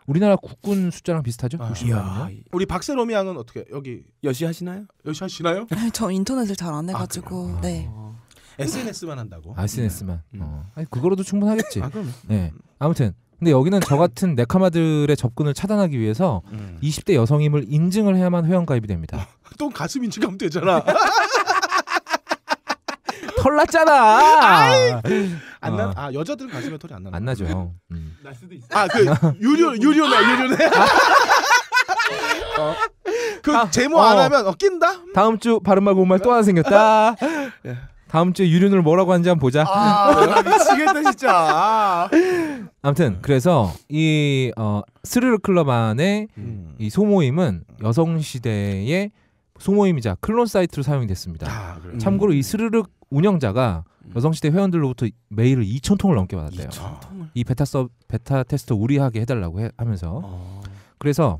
우리나라 국군 숫자랑 비슷하죠? 아, 이요 우리 박세롬이 양은 어떻게 여기 여시 하시나요? 여시 하시나요? 저 인터넷을 잘안 아, 해가지고 네. 아, 네. 어. SNS만 한다고. 아, SNS만. 음. 어. 아니, 그거로도 충분하겠지. 아, 그럼. 네. 아무튼 근데 여기는 저 같은 네카마들의 접근을 차단하기 위해서 음. 20대 여성임을 인증을 해야만 회원 가입이 됩니다. 또 어, 가슴 인증하면 되잖아. 털 났잖아. 안 어. 나. 아 여자들은 가슴에 털이 안 나. 안 나죠. 음. 날 수도 있어. 아 그 유료 유료네 유료네. 어. 그 아, 제모 안 어. 하면 어 낀다. 다음 주 바른말 고운말 또 하나 생겼다. 예. 다음 주에 유륜을 뭐라고 하는지 한번 보자. 아, 미치겠다 진짜. 아. 무튼 그래서 이 어, 스르르 클럽 안의 음. 이 소모임은 여성 시대의 소모임이자 클론 사이트로 사용됐습니다. 아, 음. 참고로 이 스르륵 운영자가 음. 여성시대 회원들로부터 메일을 2천 통을 넘게 받았대요. 2천 아. 통을? 이 베타 서 베타 테스터 우리하게 해달라고 해, 하면서 어. 그래서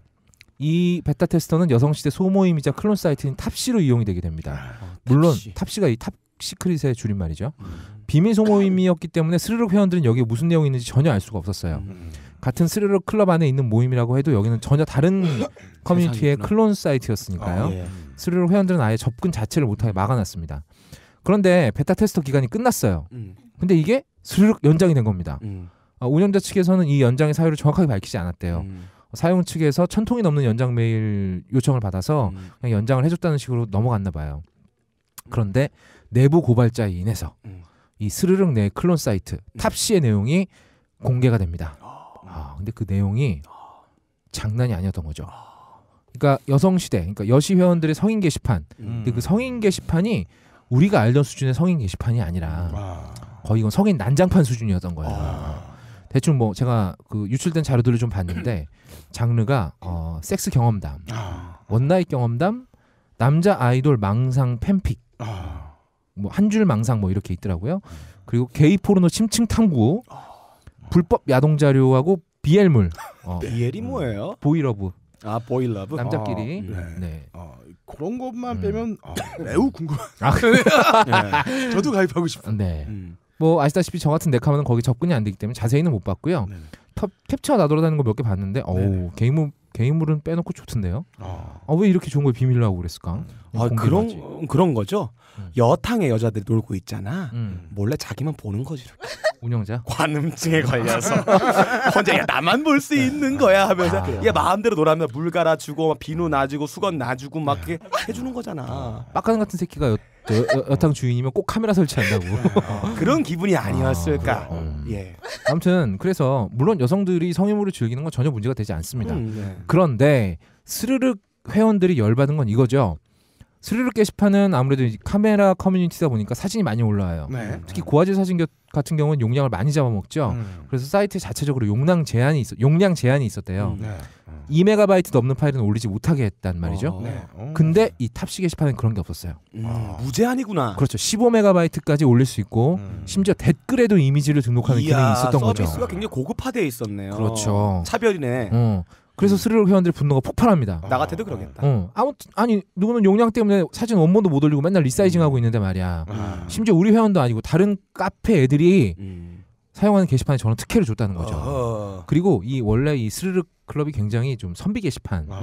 이 베타 테스터는 여성시대 소모임이자 클론 사이트인 탑시로 이용이 되게 됩니다. 아, 어, 물론 탑시. 가이탑 시크릿의 줄임말이죠. 음. 비밀 소모임이었기 때문에 스르륵 회원들은 여기에 무슨 내용이 있는지 전혀 알 수가 없었어요. 음. 같은 스르륵 클럽 안에 있는 모임이라고 해도 여기는 전혀 다른 커뮤니티의 클론 사이트였으니까요. 아, 예. 스르륵 회원들은 아예 접근 자체를 못하게 막아놨습니다. 그런데 베타 테스트 기간이 끝났어요. 음. 근데 이게 스르륵 연장이 된 겁니다. 음. 아, 운영자 측에서는 이 연장의 사유를 정확하게 밝히지 않았대요. 음. 사용 측에서 천 통이 넘는 연장 메일 요청을 받아서 음. 그냥 연장을 해줬다는 식으로 넘어갔나 봐요. 그런데 내부 고발자에 인해서 음. 이 스르륵 내 클론 사이트 탑시의 내용이 공개가 됩니다. 어. 아, 근데 그 내용이 장난이 아니었던 거죠. 그러니까 여성 시대, 그러니까 여시 회원들의 성인 게시판, 음. 근데 그 음. 성인 게시판이 우리가 알던 수준의 성인 게시판이 아니라 와. 아. 거의 이건 성인 난장판 수준이었던 거예요. 와. 아. 대충 뭐 제가 그 유출된 자료들을 좀 봤는데 장르가 어, 섹스 경험담, 아. 원나잇 경험담, 남자 아이돌 망상 팬픽, 아. 뭐한 줄 망상 뭐 이렇게 있더라고요. 그리고 게이 포르노 심층 탐구, 아. 불법 야동 자료하고 비엘물. 어. 비엘이 음. 뭐예요? 보이러브. 아 보일러브 남자끼리 아, 네. 네. 어, 그런 것만 음. 빼면 어, 매우 궁금해 아, 네. 저도 가입하고 싶어요 네. 음. 뭐 아시다시피 저 같은 네카면 거기 접근이 안 되기 때문에 자세히는 못 봤고요 네, 네. 캡처 나돌아다니는 거 몇 개 봤는데 어우 게임 네, 개인물은 빼놓고 좋던데요. 아. 아, 왜 이렇게 좋은 걸 비밀로 하고 그랬을까? 음. 아, 그런 그런 거죠. 음. 여탕에 여자들이 놀고 있잖아. 음. 몰래 자기만 보는 거지. 운영자 관음증에 걸려서 혼자 야 나만 볼 수 있는 네. 거야 하면서 아, 얘 마음대로 놀아면 물 갈아주고 비누 음. 놔주고 수건 놔주고 막 네. 이렇게 해주는 거잖아. 빡가는 같은 새끼가 여, 어, 어, 탕 주인이면 꼭 카메라 설치한다고 네. 어, 그런 기분이 아니었을까. 아, 예. 아무튼 그래서 물론 여성들이 성유롱을 즐기는 건 전혀 문제가 되지 않습니다. 음, 네. 그런데 스르륵 회원들이 열받은 건 이거죠. 스르륵 게시판은 아무래도 카메라 커뮤니티다 보니까 사진이 많이 올라와요. 네. 특히 고화질 사진 같은 경우는 용량을 많이 잡아먹죠. 음. 그래서 사이트 자체적으로 용량 제한이 있어 용량 제한이 있었대요. 음. 네. 어. 2메가바이트 넘는 파일은 올리지 못하게 했단 말이죠. 어. 네. 어. 근데 이 탑시 게시판은 그런 게 없었어요. 음. 아. 무제한이구나. 그렇죠. 15메가바이트까지 올릴 수 있고 음. 심지어 댓글에도 이미지를 등록하는 이야, 기능이 있었던 서비스가 거죠. 서비스가 굉장히 고급화돼 있었네요. 그렇죠. 차별이네. 어. 그래서 음. 스릴러 회원들의 분노가 폭발합니다. 아. 나 같아도 그러겠다. 어. 아무 아니 누구는 용량 때문에 사진 원본도 못 올리고 맨날 리사이징하고 음. 있는데 말이야. 음. 심지어 우리 회원도 아니고 다른 카페 애들이 음. 사용하는 게시판에 저는 특혜를 줬다는 거죠. 어 그리고 이 원래 이스릴러 클럽이 굉장히 좀 선비 게시판이었 아.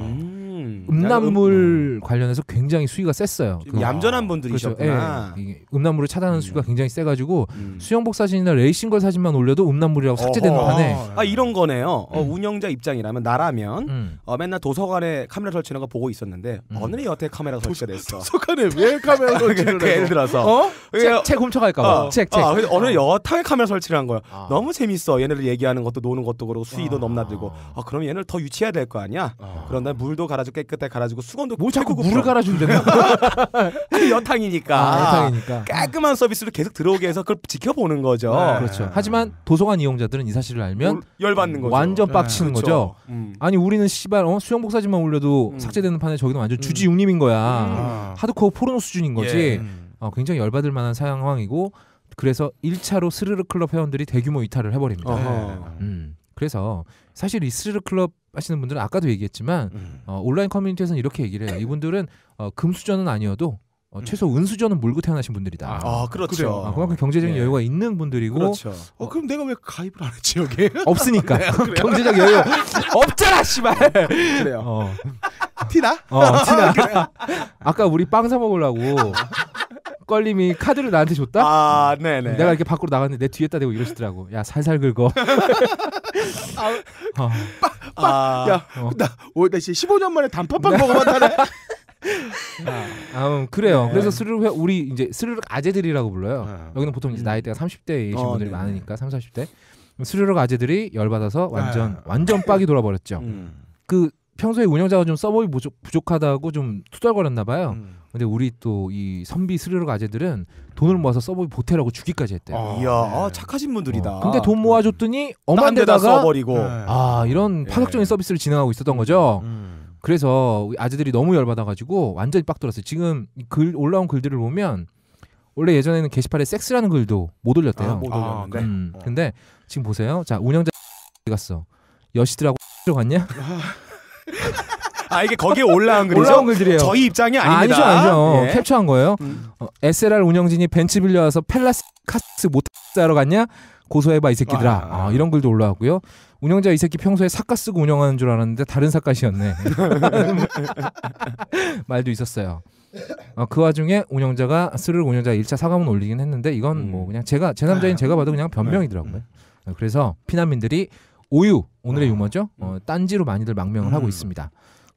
음. 음란물 음. 관련해서 굉장히 수위가 셌어요. 그, 얌전한 아. 분들이셨구나. 그렇죠. 예, 음란물을 차단하는 음. 수위가 굉장히 세가지고 음. 수영복 사진이나 레이싱걸 사진만 올려도 음란물이라고 삭제되는 반에 아 이런 거네요. 어, 운영자 입장이라면 나라면 어, 맨날 도서관에 카메라 설치하는 거 보고 있었는데 어느 날 여태 카메라 설치가 됐어. 도서관에 왜 카메라 설치를 그, 해? 예를 들어서 어? 책, 책 훔쳐갈까봐. 어. 책 책. 아, 어느 어. 여태 카메라 설치를 한 거야. 아. 너무 재밌어. 얘네들 얘기하는 것도 노는 것도 그렇고 수위도 아. 넘나들고. 아 그럼 얘네들더 유치해야 될 거 아니야? 아. 그런다 물도 갈아주 깨끗하게 갈아주고 수건도 뭐 자꾸 물을 갈아준대요. 연탕이니까. 아, 연탕이니까. 깔끔한 서비스로 계속 들어오게 해서 그걸 지켜보는 거죠. 네. 그렇죠. 하지만 음. 도서관 이용자들은 이 사실을 알면 열받는 거죠. 완전 네, 빡치는 네. 그렇죠. 거죠. 음. 아니 우리는 씨발 어? 수영 복사진만 올려도 음. 삭제되는 판에 저기는 완전 음. 주지웅님인 거야. 음. 아. 하드코어 포르노 수준인 거지. 예. 어, 굉장히 열받을 만한 상황이고 그래서 1차로 스르르 클럽 회원들이 대규모 이탈을 해버립니다. 음. 그래서 사실 이 스르르 클럽 하시는 분들은 아까도 얘기했지만 음. 어, 온라인 커뮤니티에서는 이렇게 얘기를 해요. 이분들은 어, 금수저는 아니어도 어, 음. 최소 음. 은수저는 몰고 태어나신 분들이다. 아, 아 그렇죠. 어, 그만큼 예. 경제적인 예. 여유가 있는 분들이고. 그렇죠. 어, 그럼 내가 왜 가입을 안 했지 여기? 없으니까. 네, 경제적 여유 없잖아, 씨발. 그래요. 어. 티나? 어, 티나. 아까 우리 빵 사 먹으려고 걸림이 카드를 나한테 줬다. 아, 네네. 내가 이렇게 밖으로 나갔는데 내뒤에따 대고 이러시더라고. 야, 살살 긁어. 아, 어. 빡, 빡. 아, 야, 어. 나, 오, 나 진짜 15년 만에 단팥빵 먹어봤다네. 아, 아, 그래요. 네. 그래서 스르륵 우리 이제 스르륵 아재들이라고 불러요. 네. 여기는 보통 이제 음. 나이대가 30대이신 어, 분들이 네. 많으니까 3, 40대. 스르륵 아재들이 열받아서 완전 네. 완전 빡이 돌아버렸죠. 음. 그 평소에 운영자가 좀 서버이 부족, 부족하다고 좀 투덜거렸나 봐요. 음. 근데 우리 또 이 선비 스르륵 아재들은 돈을 모아서 서버 보태라고 주기까지 했대요. 아, 이야 네. 착하신 분들이다. 어, 근데 그러니까 돈 모아줬더니 음. 엄한 데다가 써버리고 네. 아 이런 예. 파격적인 예. 서비스를 진행하고 있었던 거죠. 음. 그래서 아재들이 너무 열받아가지고 완전히 빡돌았어요. 지금 글 올라온 글들을 보면 원래 예전에는 게시판에 섹스라는 글도 못 올렸대요. 아, 못 아, 네. 음, 어. 근데 지금 보세요. 자 운영자 갔어. 여시들하고 갔냐? 아 이게 거기에 올라온 글이죠? 올라온 글들이에요. 저희 입장이 아닙니다. 아, 니죠 아니죠. 예. 캡처한 거예요. 음. 어, SLR 운영진이 벤치 빌려와서 펠라스 카스 못하러 갔냐? 고소해봐 이 새끼들아. 아. 아, 이런 글도 올라왔고요. 운영자 이 새끼 평소에 사카 쓰고 운영하는 줄 알았는데 다른 사카시였네. 말도 있었어요. 어, 그 와중에 운영자가 스르 운영자 1차 사과문 올리긴 했는데 이건 뭐 음. 뭐 그냥 제가 제 남자인 네. 제가 봐도 그냥 변명이더라고요. 음. 그래서 피난민들이 오유 오늘의 아. 유머죠. 어, 음. 딴지로 많이들 망명을 음. 하고 있습니다.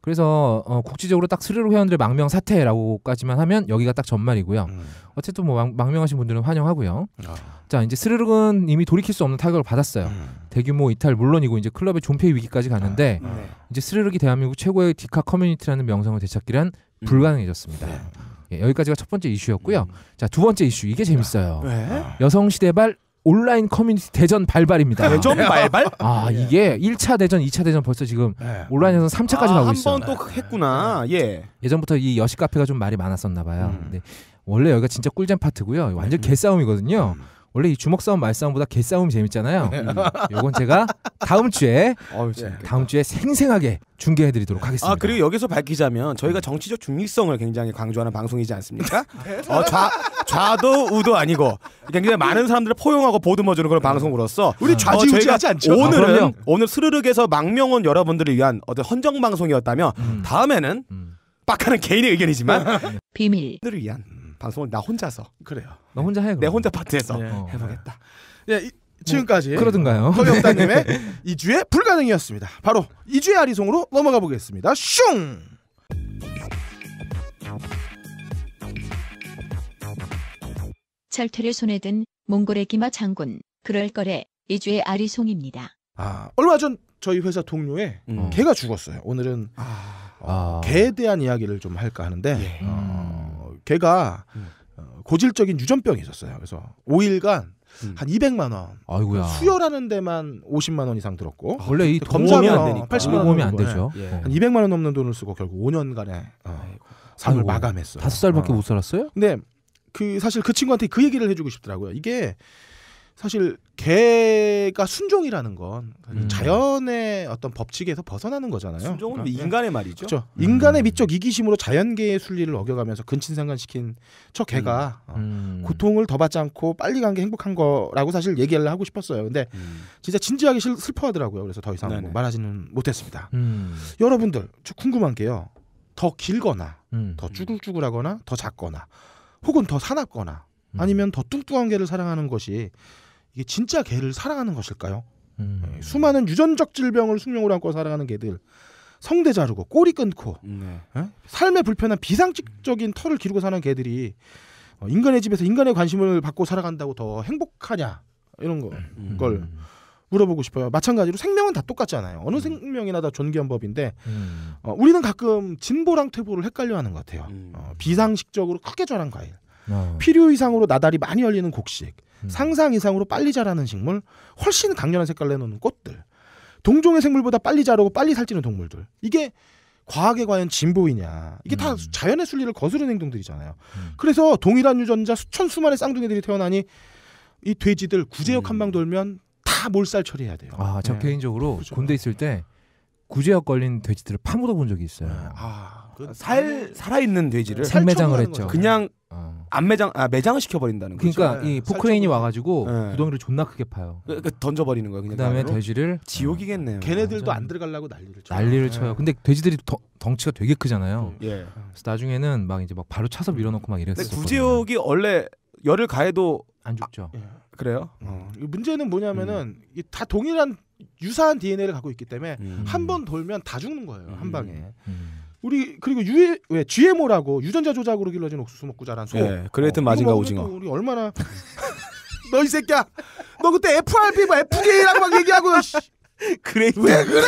그래서 어, 국지적으로 딱 스르륵 회원들의 망명 사태라고까지만 하면 여기가 딱 전말이고요. 음. 어쨌든 뭐 망, 명하신 분들은 환영하고요. 아. 자 이제 스르륵은 이미 돌이킬 수 없는 타격을 받았어요. 음. 대규모 이탈 물론이고 이제 클럽의 존폐 위기까지 갔는데 아. 네. 이제 스르륵이 대한민국 최고의 디카 커뮤니티라는 명성을 되찾기란 음. 불가능해졌습니다. 네. 예, 여기까지가 첫 번째 이슈였고요. 음. 자두 번째 이슈 이게 재밌어요. 네. 네. 아. 여성 시대발 온라인 커뮤니티 대전 발발입니다. 아, 대전 네. 발발? 아, 아 예. 이게 1차 대전, 2차 대전 벌써 지금 네. 온라인에서 3차까지 아, 가고 있어한번또 그 했구나. 네. 예. 예전부터 이 여식 카페가 좀 말이 많았었나 봐요. 음. 근데 원래 여기가 진짜 꿀잼 파트고요. 완전 음. 개싸움이거든요. 음. 원래 이 주먹 싸움 말싸움보다 개 싸움이 재밌잖아요. 네. 음, 요건 제가 다음 주에 어휴, 예, 다음 주에 생생하게 중계해 드리도록 하겠습니다. 아, 그리고 여기서 밝히자면 저희가 정치적 중립성을 굉장히 강조하는 방송이지 않습니까? 네. 어, 좌 좌도 우도 아니고 굉장히 많은 사람들을 포용하고 보듬어 주는 그런 음. 방송으로서 우리 어, 좌지우지하지 어, 않죠. 아, 오늘은 아, 오늘 스르륵에서 망명온 여러분들을 위한 어떤 헌정 방송이었다면 음. 다음에는 음. 빡하는 개인의 의견이지만 비밀을 음. 위한 방송을 나 혼자서 그래요. 나 혼자 해. 그내 혼자 파트에서 네. 어. 해보겠다. 예, 이, 지금까지 뭐, 그러든가요. 허경따님의 네. 이주의 불가능이었습니다. 바로 이주의 아리송으로 넘어가 보겠습니다. 슝. 철퇴를 손에 든 몽골의 기마 장군 그럴 거래 이주의 아리송입니다. 아 얼마 전 저희 회사 동료의 음. 개가 죽었어요. 오늘은 아, 어, 아. 개에 대한 이야기를 좀 할까 하는데 예. 어, 걔가 음. 어, 고질적인 유전병이 있었어요. 그래서 5일간 음. 한 200만 원. 아이고야. 수혈하는 데만 50만 원 이상 들었고. 아, 원래 이 검사면 안 되니까. 80만 원이안 되죠. 예. 예. 한 200만 원 넘는 돈을 쓰고 결국 5년간의 어, 삶을 마감했어요. 다섯 살밖에 어. 못 살았어요? 근데 그 사실 그 친구한테 그 얘기를 해주고 싶더라고요. 이게 사실 개가 순종이라는 건 음. 자연의 어떤 법칙에서 벗어나는 거잖아요. 순종은 그러니까 뭐 인간의 말이죠. 그렇죠. 음. 인간의 미적 이기심으로 자연계의 순리를 어겨가면서 근친상간시킨 저 개가 음. 어, 음. 고통을 더 받지 않고 빨리 간 게 행복한 거라고 사실 얘기를 하고 싶었어요. 근데 음. 진짜 진지하게 슬퍼하더라고요. 그래서 더 이상 뭐 말하지는 못했습니다. 음. 여러분들 저 궁금한 게요. 더 길거나 더 쭈글쭈글하거나 더 작거나 혹은 더 사납거나 아니면 더 뚱뚱한 개를 사랑하는 것이 이게 진짜 개를 사랑하는 것일까요? 음. 예, 수많은 유전적 질병을 숙명으로 안고 살아가는 개들 성대 자르고 꼬리 끊고 네. 예? 삶의 불편한 비상식적인 털을 기르고 사는 개들이 어, 인간의 집에서 인간의 관심을 받고 살아간다고 더 행복하냐 이런 거, 음. 걸 음. 물어보고 싶어요. 마찬가지로 생명은 다 똑같잖아요. 어느 음. 생명이나 다 존귀한 법인데 음. 어, 우리는 가끔 진보랑 퇴보를 헷갈려하는 것 같아요. 음. 어, 비상식적으로 크게 자란 과일, 어. 필요 이상으로 나달이 많이 열리는 곡식, 음. 상상 이상으로 빨리 자라는 식물, 훨씬 강렬한 색깔 내놓는 꽃들, 동종의 생물보다 빨리 자라고 빨리 살찌는 동물들. 이게 과학에 과연 진보이냐. 이게 음. 다 자연의 순리를 거스르는 행동들이잖아요. 음. 그래서 동일한 유전자 수천 수만의 쌍둥이들이 태어나니 이 돼지들 구제역 음. 한방 돌면 다 몰살 처리해야 돼요. 아, 저 네. 개인적으로 그렇죠. 군대 있을 때 구제역 걸린 돼지들을 파묻어 본 적이 있어요. 네. 아. 살 살아있는 돼지를 네. 생매장을 했죠. 그냥 어. 안 매장 아 매장을 시켜버린다는 그러니까 거죠. 그러니까 네. 이 포크레인이 와가지고 네. 구덩이를 존나 크게 파요. 그러니까 던져버리는 거예요. 그다음에 가로? 돼지를 아, 지옥이겠네요. 걔네들도 안 들어가려고 난리를 쳐요. 난리를 네. 쳐요. 근데 돼지들이 더, 덩치가 되게 크잖아요. 음. 예. 그래서 나중에는 막 이제 막 바로 차서 밀어놓고막 이랬어요. 구제옥이 원래 열을 가해도 안 죽죠. 아, 예. 그래요? 음. 어. 문제는 뭐냐면은 음. 다 동일한 유사한 DNA를 갖고 있기 때문에 음. 한번 돌면 다 죽는 거예요 한 음. 방에. 음. 우리 그리고 유, 왜 GMO라고 유전자 조작으로 길러진 옥수수 먹고 자란 소. 네, 예, 그레이트 어, 마징가 오징어. 우리 얼마나 너 이 새끼야. 너 그때 FRP 뭐 FK라고 막 얘기하고 그레이트 왜 그래?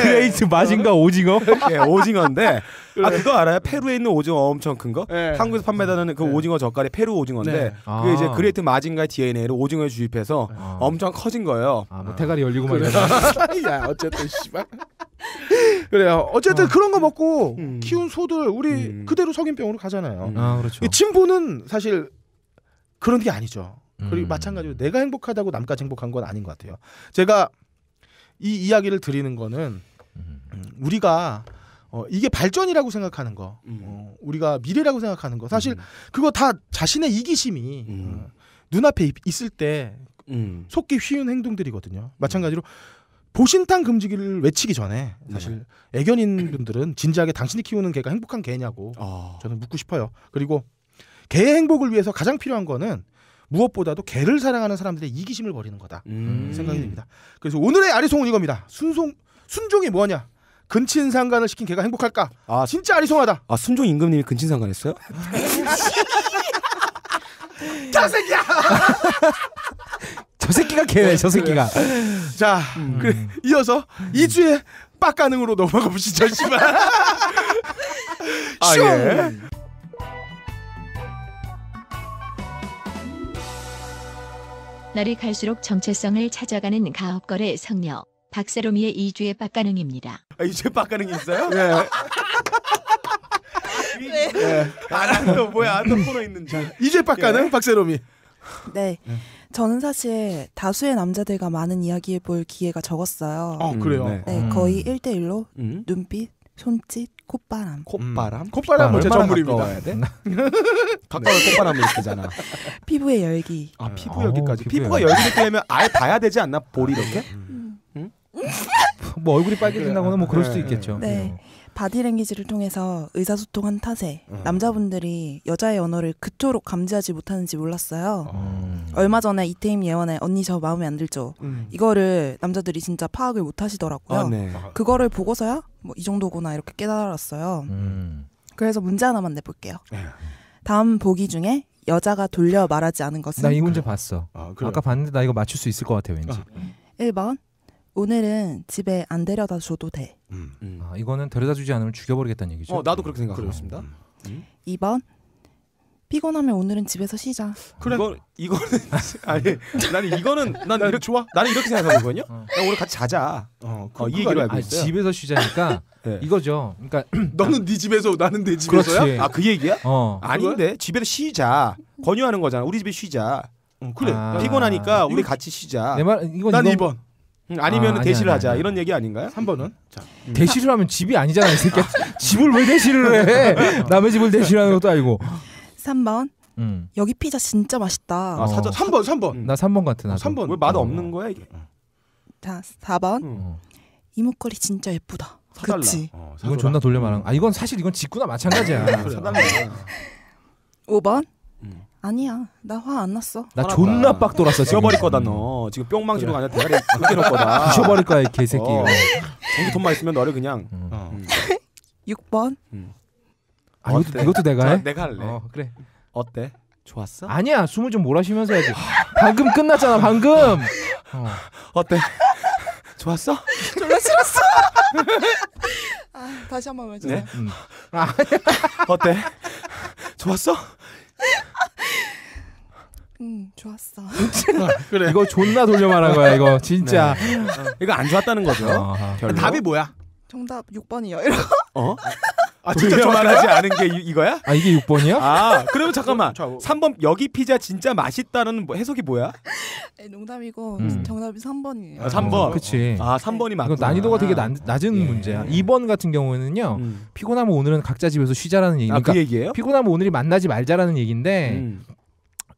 그레이트 마징가 오징어. 네, 오징어인데 아, 그래. 아 그거 알아요? 페루에 있는 오징어 엄청 큰 거? 네. 한국에서 판매되는 그 네. 오징어 젓갈이 페루 오징어인데 네. 그게 이제 아. 그레이트 마징가 DNA를 오징어에 주입해서 아. 엄청 커진 거예요. 아뭐 대가리 열리고 말이야. 야 어쨌든 씨발. 그래요. 어쨌든 어. 그런 거 먹고 음. 키운 소들 우리 음. 그대로 성인병으로 가잖아요. 음. 아 그렇죠. 진보는 사실 그런 게 아니죠. 그리고 음. 마찬가지로 내가 행복하다고 남까지 행복한 건 아닌 것 같아요. 제가 이 이야기를 드리는 거는 음. 우리가 어, 이게 발전이라고 생각하는 거, 음. 어, 우리가 미래라고 생각하는 거, 사실 그거 다 자신의 이기심이 어, 눈앞에 있을 때 속기 휘운 행동들이거든요. 마찬가지로 보신탕 금지기를 외치기 전에 사실 네. 애견인 분들은 진지하게 당신이 키우는 개가 행복한 개냐고 어. 저는 묻고 싶어요. 그리고 개의 행복을 위해서 가장 필요한 거는 무엇보다도 개를 사랑하는 사람들의 이기심을 버리는 거다 음. 음 생각이 듭니다. 그래서 오늘의 아리송은 이겁니다. 순송 순종이 뭐냐? 근친상간을 시킨 개가 행복할까? 아 진짜 아리송하다. 아 순종 임금님이 근친상간했어요? 자새끼야. 새끼가 개네 저 새끼가. 자 음. 그래, 이어서 2주에 빡가능으로 넘어가 봅시다. 씨발. 아, 예. 날이 갈수록 정체성을 찾아가는 가업거래 성녀 박세롬이의 2주의 빡가능입니다. 아, 2주의 빡가능 있어요? 네. 네. 아, 또 뭐야? 또 코너 있는지. 2주의 빡가능 예. 박세롬이. 네. 네. 저는 사실 다수의 남자들과 많은 이야기해 볼 기회가 적었어요. 아, 음, 그래요? 네, 네 음. 거의 1대1로 음? 눈빛, 손짓, 콧바람. 콧바람? 음. 콧바람은 제 전물입니다. 가까운 네. 콧바람을 느끼잖아. 피부의 열기. 아, 음. 피부 어, 열기까지. 피부가 열기 느끼려면 아예 봐야 되지 않나? 볼이 아, 이렇게? 음. 뭐 얼굴이 빨개진다거나 뭐 그럴 수도 있겠죠. 네. 바디랭귀지를 통해서 의사소통한 탓에 음. 남자분들이 여자의 언어를 그토록 감지하지 못하는지 몰랐어요. 음. 얼마 전에 이태임 예원의 언니 저 마음에 안 들죠. 음. 이거를 남자들이 진짜 파악을 못 하시더라고요. 아, 네. 그거를 보고서야 뭐 이 정도구나 이렇게 깨달았어요. 음. 그래서 문제 하나만 내볼게요. 네. 다음 보기 중에 여자가 돌려 말하지 않은 것은 나 이 문제 봤어. 아, 까 봤는데 나 이거 맞출 수 있을 것 같아 왠지. 아. 1번 오늘은 집에 안 데려다 줘도 돼. 음. 음. 아, 이거는 데려다 주지 않으면 죽여버리겠다는 얘기죠. 어, 나도 그렇게 생각하습니다 음. 2번 음. 음. 피곤하면 오늘은 집에서 쉬자. 그래. 이거 이거는 아니 나는 이거는 난 이렇게 좋아. 나는 이렇게 생각하거든요 어. 오늘 같이 자자. 어, 어 그, 어, 얘기를 알고 있어요. 집에서 쉬자니까 네. 이거죠. 그러니까 너는 네 집에서 나는 내 네 집에서야? 아그 얘기야? 어. 아닌데 집에서 쉬자. 권유하는 거잖아. 우리 집에 쉬자. 응, 어, 그래. 아. 피곤하니까 우리 같이 쉬자. 내 말 이건 난 이건... 2번. 음, 아니면 아, 대시를 아니 하자 아니 이런 얘기 아닌가요? 3번은 자, 음. 대시를 하면 집이 아니잖아 요 새끼. 집을 왜 대시를 해? 남의 집을 대시하는 것도 아니고. 3번. 음. 여기 피자 진짜 맛있다. 아, 사자, 3번 어. 3번. 음. 나 3번 같은 나. 3번. 왜맛 어. 없는 거야 이게? 어. 자, 4번. 음. 이 목걸이 진짜 예쁘다. 사달라. 어, 이건 존나 돌려 말한 거. 음. 아 이건 사실 이건 직구나 마찬가지야. 5번. 아니야 나 화 안 났어 나 화났다. 존나 빡 돌았어 지워버릴 거다 너 지금 뿅망치로 가냐 대가리 끊겨놓 거다 부셔버릴 거야 개새끼 어. 전기톱만 있으면 너를 그냥 어. 음. 6번 음. 음. 아, 이것도, 이것도 내가 해? 내가 할래 어, 그래 어때? 좋았어? 아니야 숨을 좀 몰아쉬면서 해야지 방금 끝났잖아 방금 어. 어때? 좋았어? 졸라 싫었어 아, 다시 한번 해주세요 네? 음. 어때? 좋았어? 음, 좋았어. 그래. 이거 존나 돌려 말한 거야, 이거. 진짜. 네. 이거 안 좋았다는 거죠. 어, 답이 뭐야? 정답 6번이요. 이러 어? 아 진짜 저만하지 않은 게 이, 거야 아 이게 6번이야? 아 그러면 잠깐만 3번 여기 피자 진짜 맛있다는 뭐 해석이 뭐야? 네, 농담이고 음. 정답이 3번이에요. 아, 3번. 어, 그치. 아 3번이 맞고 난이도가 되게 나, 낮은 예. 문제야. 2번 같은 경우는요. 에 음. 피곤하면 오늘은 각자 집에서 쉬자라는 아, 얘기니까. 아, 그 얘기예요? 피곤하면 오늘이 만나지 말자라는 얘기인데 음.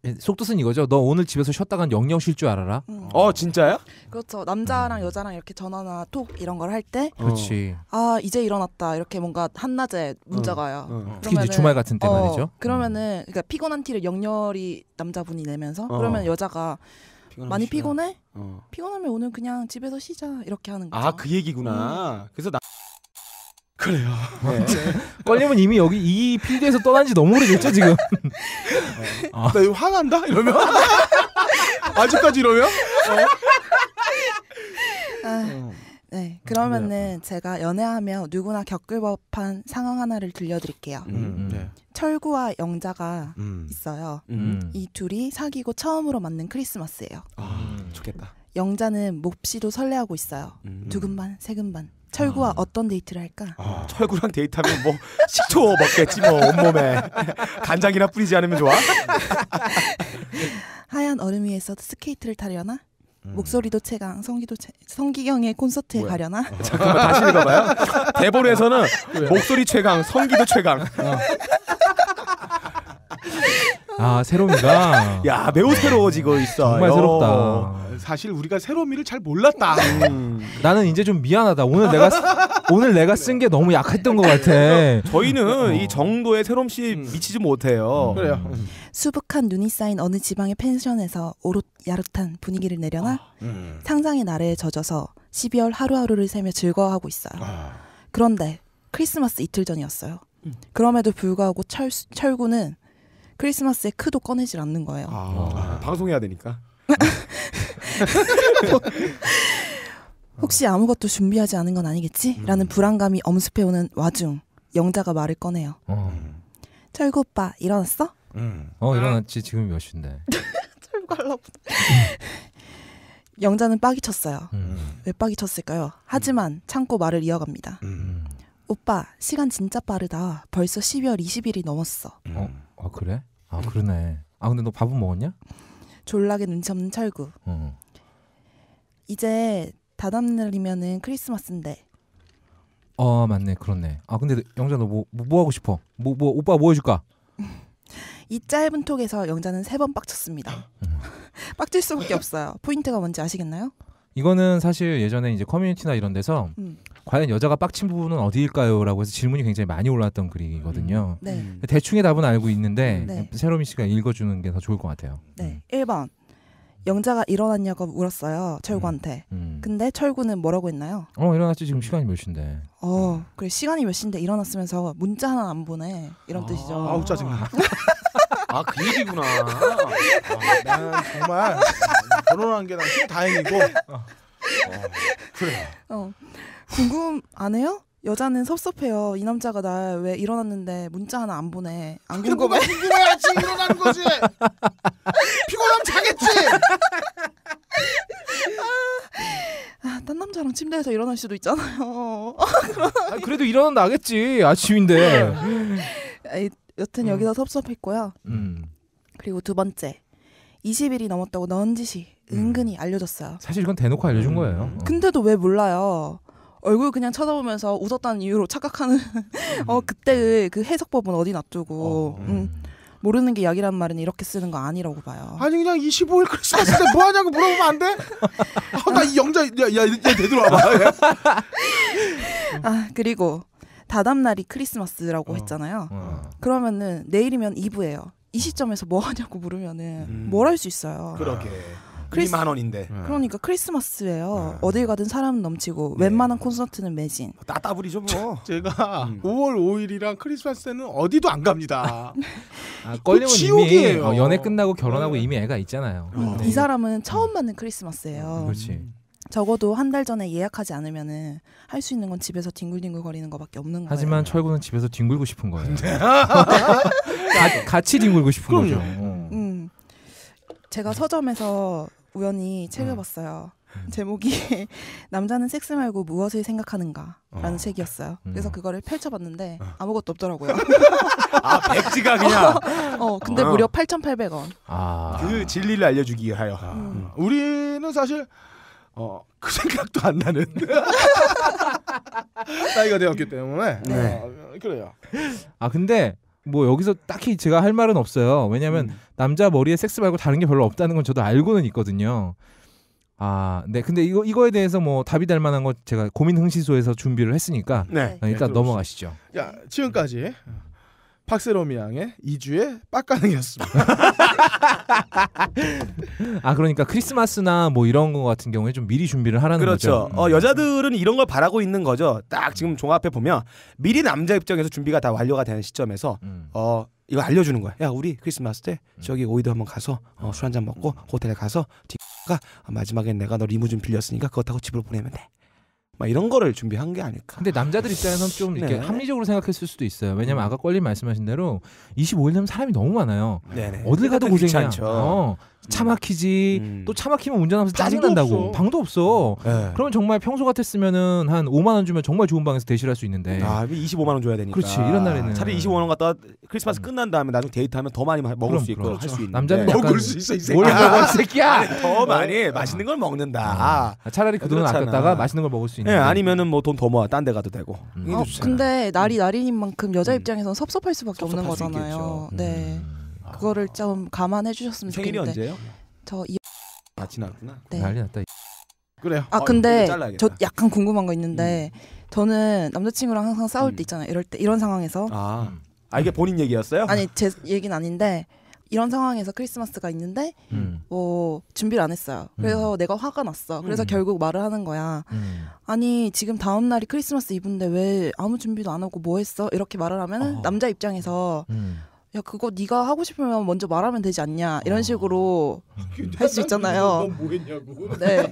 예, 속뜻은 이거죠. 너 오늘 집에서 쉬었다간 영영 쉴 줄 알아라. 음. 어 진짜요? 그렇죠. 남자랑 여자랑 이렇게 전화나 톡 이런 걸 할 때, 어. 그렇지. 아 이제 일어났다 이렇게 뭔가 한낮에 문자가요. 어, 어. 특히 이제 주말 같은 때 어, 말이죠. 그러면은 그러니까 피곤한 티를 영렬이 남자분이 내면서 어. 그러면 여자가 많이 피곤해? 어. 피곤하면 오늘 그냥 집에서 쉬자 이렇게 하는 거죠. 아 그 얘기구나. 음. 그래서 나. 그래요. 네. 껄림은 이미 여기 이 필드에서 떠난 지 너무 오래됐죠 지금. 어. 나 이거 화난다 이러면 아직까지 이러면. 아, 어? 아, 네 그러면은 제가 연애하며 누구나 겪을 법한 상황 하나를 들려드릴게요. 음, 음, 네. 철구와 영자가 음. 있어요. 음. 이 둘이 사귀고 처음으로 맞는 크리스마스예요. 아 좋겠다. 영자는 몹시도 설레하고 있어요. 음. 두근반 세근반 철구와 아. 어떤 데이트를 할까? 아. 철구랑 데이트하면 뭐 식초 먹겠지 뭐 온몸에 간장이나 뿌리지 않으면 좋아. 하얀 얼음 위에서 스케이트를 타려나? 음. 목소리도 최강, 성기도 최, 성기경의 콘서트에 뭐야? 가려나? 어. 잠깐만 다시 읽어봐요. 대본에서는 목소리 최강, 성기도 최강. 어. 아 새로미가 야 매우 네. 새로워지고 있어 정말 새롭다 사실 우리가 새로미를 잘 몰랐다 음. 나는 이제 좀 미안하다 오늘 내가 오늘 내가 쓴 게 너무 약했던 것 같아 저희는 어. 이 정도의 새롬씨 음. 미치지 못해요 음. 그래요 음. 수북한 눈이 쌓인 어느 지방의 펜션에서 오롯 야릇한 분위기를 내려나 아, 음. 상상의 나래에 젖어서 12월 하루하루를 세며 즐거워하고 있어요 아. 그런데 크리스마스 이틀 전이었어요 그럼에도 불구하고 철, 철구는 크리스마스에 크도 꺼내질 않는 거예요. 아, 아. 방송해야 되니까. 혹시 아무것도 준비하지 않은 건 아니겠지? 음. 라는 불안감이 엄습해오는 와중 영자가 말을 꺼내요. 어. 철구 오빠 일어났어? 응. 음. 어 아. 일어났지 지금 몇 시인데. 철구 할라보 영자는 빠기 쳤어요. 음. 왜 빠기 쳤을까요? 하지만 참고 말을 이어갑니다. 음. 오빠 시간 진짜 빠르다. 벌써 12월 20일이 넘었어. 음. 어, 아 그래? 아 음. 그러네. 아 근데 너 밥은 먹었냐? 졸라게 눈치 없는 철구. 어. 어. 이제 다음 날이면은 크리스마스인데. 아 맞네 그렇네. 아 근데 영자 너뭐뭐 뭐, 뭐 하고 싶어? 뭐 뭐, 오빠 뭐 해줄까? 이 짧은 톡에서 영자는 세 번 빡쳤습니다. 음. 빡칠 수밖에 없어요. 포인트가 뭔지 아시겠나요? 이거는 사실 예전에 이제 커뮤니티나 이런 데서 음. 과연 여자가 빡친 부분은 어디일까요?라고 해서 질문이 굉장히 많이 올라왔던 글이거든요. 음. 네. 음. 대충의 답은 알고 있는데 네. 로미 씨가 읽어주는 게 더 좋을 것 같아요. 네, 음. 1번 영자가 일어났냐고 물었어요 철구한테. 음. 음. 근데 철구는 뭐라고 했나요? 어 일어났지 지금 시간이 몇 시인데. 어 그래 시간이 몇 시인데 일어났으면서 문자 하나 안 보내 이런 아, 뜻이죠. 아우 짜증나. 아그 얘기구나. 아, 어, 나 정말 결혼한 게난 다행이고. 어, 그래. 어. 어. 궁금 안 해요? 여자는 섭섭해요. 이 남자가 나왜 일어났는데 문자 하나 안 보내. 안 궁금해? 뭐 궁금해야지 일어난 거지. 피곤하면 자겠지. 아, 딴 남자랑 침대에서 일어날 수도 있잖아요. 아, 그래도 일어나 나겠지. 아침인데. 아, 여튼 여기서 음. 섭섭했고요. 음. 그리고 두 번째. 20일이 넘었다고 넌지시 은근히 음. 알려줬어요. 사실 이건 대놓고 알려준 음. 거예요. 근데도 왜 몰라요? 얼굴 그냥 쳐다보면서 웃었다는 이유로 착각하는 어 음. 그때의 그 해석법은 어디 놔두고 어, 음. 음. 모르는 게 약이란 말은 이렇게 쓰는 거 아니라고 봐요. 아니 그냥 25일 크리스마스 때뭐 하냐고 물어보면 안 돼? 아, 나이 영자 야야 되돌아 봐. 아 그리고 다다 날이 크리스마스라고 어, 했잖아요. 어. 그러면은 내일이면 이브예요. 이 시점에서 뭐 하냐고 물으면은 음. 뭘할 수 있어요. 그러게. 크리스... 만 원인데. 네. 그러니까 크리스마스예요. 네. 어딜 가든 사람 넘치고 네. 웬만한 콘서트는 매진. 뭐 따따블이죠 뭐. 제가 음. 5월 5일이랑 크리스마스 때는 어디도 안 갑니다. 아, 껄림은 이미 어, 연애 끝나고 결혼하고 이미 애가 있잖아요. 음, 이 사람은 처음 맞는 크리스마스예요. 음. 그렇지. 적어도 한 달 전에 예약하지 않으면은 할 수 있는 건 집에서 뒹굴뒹굴 거리는 것밖에 없는 거예요. 하지만 철구는 집에서 뒹굴고 싶은 거예요. 같이 뒹굴고 싶은 거죠. 어. 음. 제가 서점에서 우연히 음. 책을 봤어요. 제목이 남자는 섹스 말고 무엇을 생각하는가라는 어. 책이었어요. 그래서 음. 그거를 펼쳐봤는데 어. 아무것도 없더라고요. 아 백지가 그냥. 어, 근데 어. 무려 8,800원. 아. 그 진리를 알려주기 하여. 음. 음. 우리는 사실 어, 그 생각도 안 나는 나이가 되었기 때문에 네. 어, 그래요. 아 근데 뭐 여기서 딱히 제가 할 말은 없어요. 왜냐하면 음. 남자 머리에 섹스 말고 다른 게 별로 없다는 건 저도 알고는 있거든요. 아, 네. 근데 이거 이거에 대해서 뭐 답이 될 만한 거 제가 고민 흥시소에서 준비를 했으니까 네. 어, 일단 네, 넘어가시죠. 야, 지금까지 팍스로미앙의 이주의 빡가능이었습니다. 아 그러니까 크리스마스나 뭐 이런 거 같은 경우에 좀 미리 준비를 하라는 그렇죠. 거죠. 그렇죠. 어, 음. 여자들은 이런 걸 바라고 있는 거죠. 딱 지금 종합해 보면 미리 남자 입장에서 준비가 다 완료가 되는 시점에서 음. 어 이거 알려주는 거야. 야 우리 크리스마스 때 음. 저기 오이도 한번 가서 어, 술 한잔 먹고 호텔에 가서 뒤가 마지막에 내가 너 리무진 빌렸으니까 그것 타고 집으로 보내면 돼. 막 이런 거를 준비한 게 아닐까. 근데 남자들 입장에서는좀 이렇게 네. 합리적으로 생각했을 수도 있어요. 왜냐면 음. 아까 껄림 말씀하신 대로 25일 되면 사람이 너무 많아요. 네네. 어딜 가도 고생이야. 어. 차 막히지 음. 또차 막히면 운전하면서 짜증 난다고 방도 없어. 네. 그러면 정말 평소 같았으면은 한 5만 원 주면 정말 좋은 방에서 대실 할수 있는데. 아, 25만 원 줘야 되니까. 그렇지. 이런 날에는 차라리 25만 원 갖다 크리스마스 음. 끝난 다음에 나중에 데이트하면 더 많이 먹을 그럼, 수 있고 할 수 있는. 남자는 약간 먹을 수 있어 이 새끼야. 먹어, 새끼야. 더 어. 많이 맛있는 걸 먹는다. 어. 아. 아, 차라리 그 돈을 아꼈다가 맛있는 걸 먹을 수 있는. 네, 예, 아니면은 뭐 돈 더 모아 딴 데 가도 되고. 음. 어, 근데 날이 음. 날인 만큼 여자 음. 입장에선 섭섭할 수밖에 없는 거잖아요. 네. 그거를 좀 감안해 주셨으면 좋겠는데. 언제예요? 저 이... 아 지났구나. 네. 난리 났다. 그래요. 아 어, 근데 저 약간 궁금한 거 있는데 음. 저는 남자친구랑 항상 싸울 음. 때 있잖아요. 이럴 때 이런 상황에서 아, 음. 아 이게 본인 얘기였어요? 아니 제 얘기는 아닌데 이런 상황에서 크리스마스가 있는데 음. 뭐 준비를 안 했어요. 음. 그래서 내가 화가 났어. 그래서 음. 결국 말을 하는 거야. 음. 아니 지금 다음 날이 크리스마스 이브인데 왜 아무 준비도 안 하고 뭐 했어? 이렇게 말을 하면 은 어. 남자 입장에서 음. 야 그거 네가 하고 싶으면 먼저 말하면 되지 않냐 이런 아. 식으로 할 수 있잖아요. 뭐 했냐고. 네.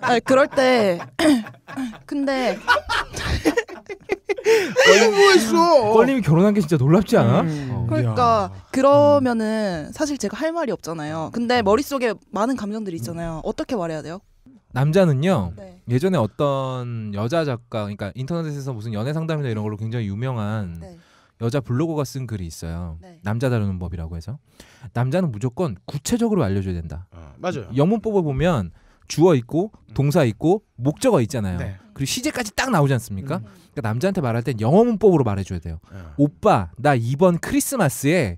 아 그럴 때 근데 뭐 했어? 껄님이 결혼한 게 진짜 놀랍지 않아? 음. 어. 그러니까 그러면은 사실 제가 할 말이 없잖아요. 근데 음. 머릿속에 많은 감정들이 있잖아요. 음. 어떻게 말해야 돼요? 남자는요 네. 예전에 어떤 여자 작가 그러니까 인터넷에서 무슨 연애 상담이나 이런 걸로 굉장히 유명한 네. 여자 블로거가 쓴 글이 있어요. 네. 남자 다루는 법이라고 해서 남자는 무조건 구체적으로 알려줘야 된다. 어, 맞아요. 영문법을 보면 주어 있고 음. 동사 있고 목적어 있잖아요. 네. 그리고 시제까지 딱 나오지 않습니까? 음. 그러니까 남자한테 말할 땐 영어 문법으로 말해줘야 돼요. 어. 오빠 나 이번 크리스마스에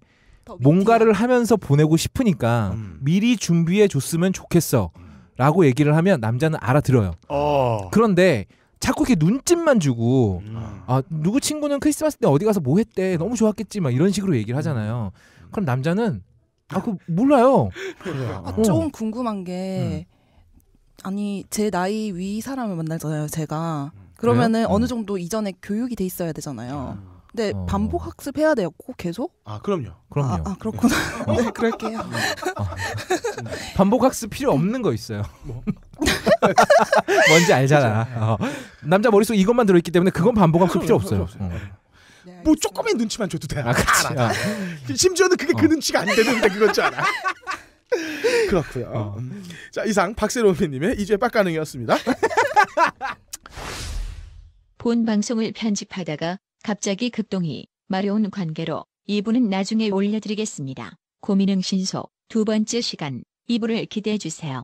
뭔가를 하면서 보내고 싶으니까 음. 미리 준비해 줬으면 좋겠어. 음. 라고 얘기를 하면 남자는 알아들어요. 어. 그런데 자꾸 이렇게 눈짓만 주고 음. 아 누구 친구는 크리스마스 때 어디 가서 뭐 했대 음. 너무 좋았겠지 막 이런 식으로 얘기를 하잖아요. 음. 그럼 남자는 아 그 몰라요. 아, 어. 조금 궁금한 게 음. 아니 제 나이 위 사람을 만나잖아요 제가 음. 그러면은 그 어느 정도 이전에 교육이 돼 있어야 되잖아요. 네, 어. 반복 학습해야 돼요. 꼭 계속? 아, 그럼요. 그럼요. 아, 아 그렇구나. 네, 네 그럴게요. 어. 아, 음. 반복 학습 필요 없는 거 있어요. 뭐? 뭔지 알잖아. 어. 남자 머릿속 이것만 들어있기 때문에 그건 반복 학습 필요 없어요. 어. 네, 뭐 조금의 눈치만 줘도 돼. 아, 그치. 그렇죠. 아. 음. 심지어는 그게 그 어. 눈치가 안 되는데 그건 줄 알아. 그렇고요. 어. 음. 자, 이상 박세롬 님의 2주의 빡가능이었습니다. 본 방송을 편집하다가 갑자기 급동이 마려운 관계로 이부은 나중에 올려드리겠습니다. 고민응 신소 두 번째 시간 이부를 기대해주세요.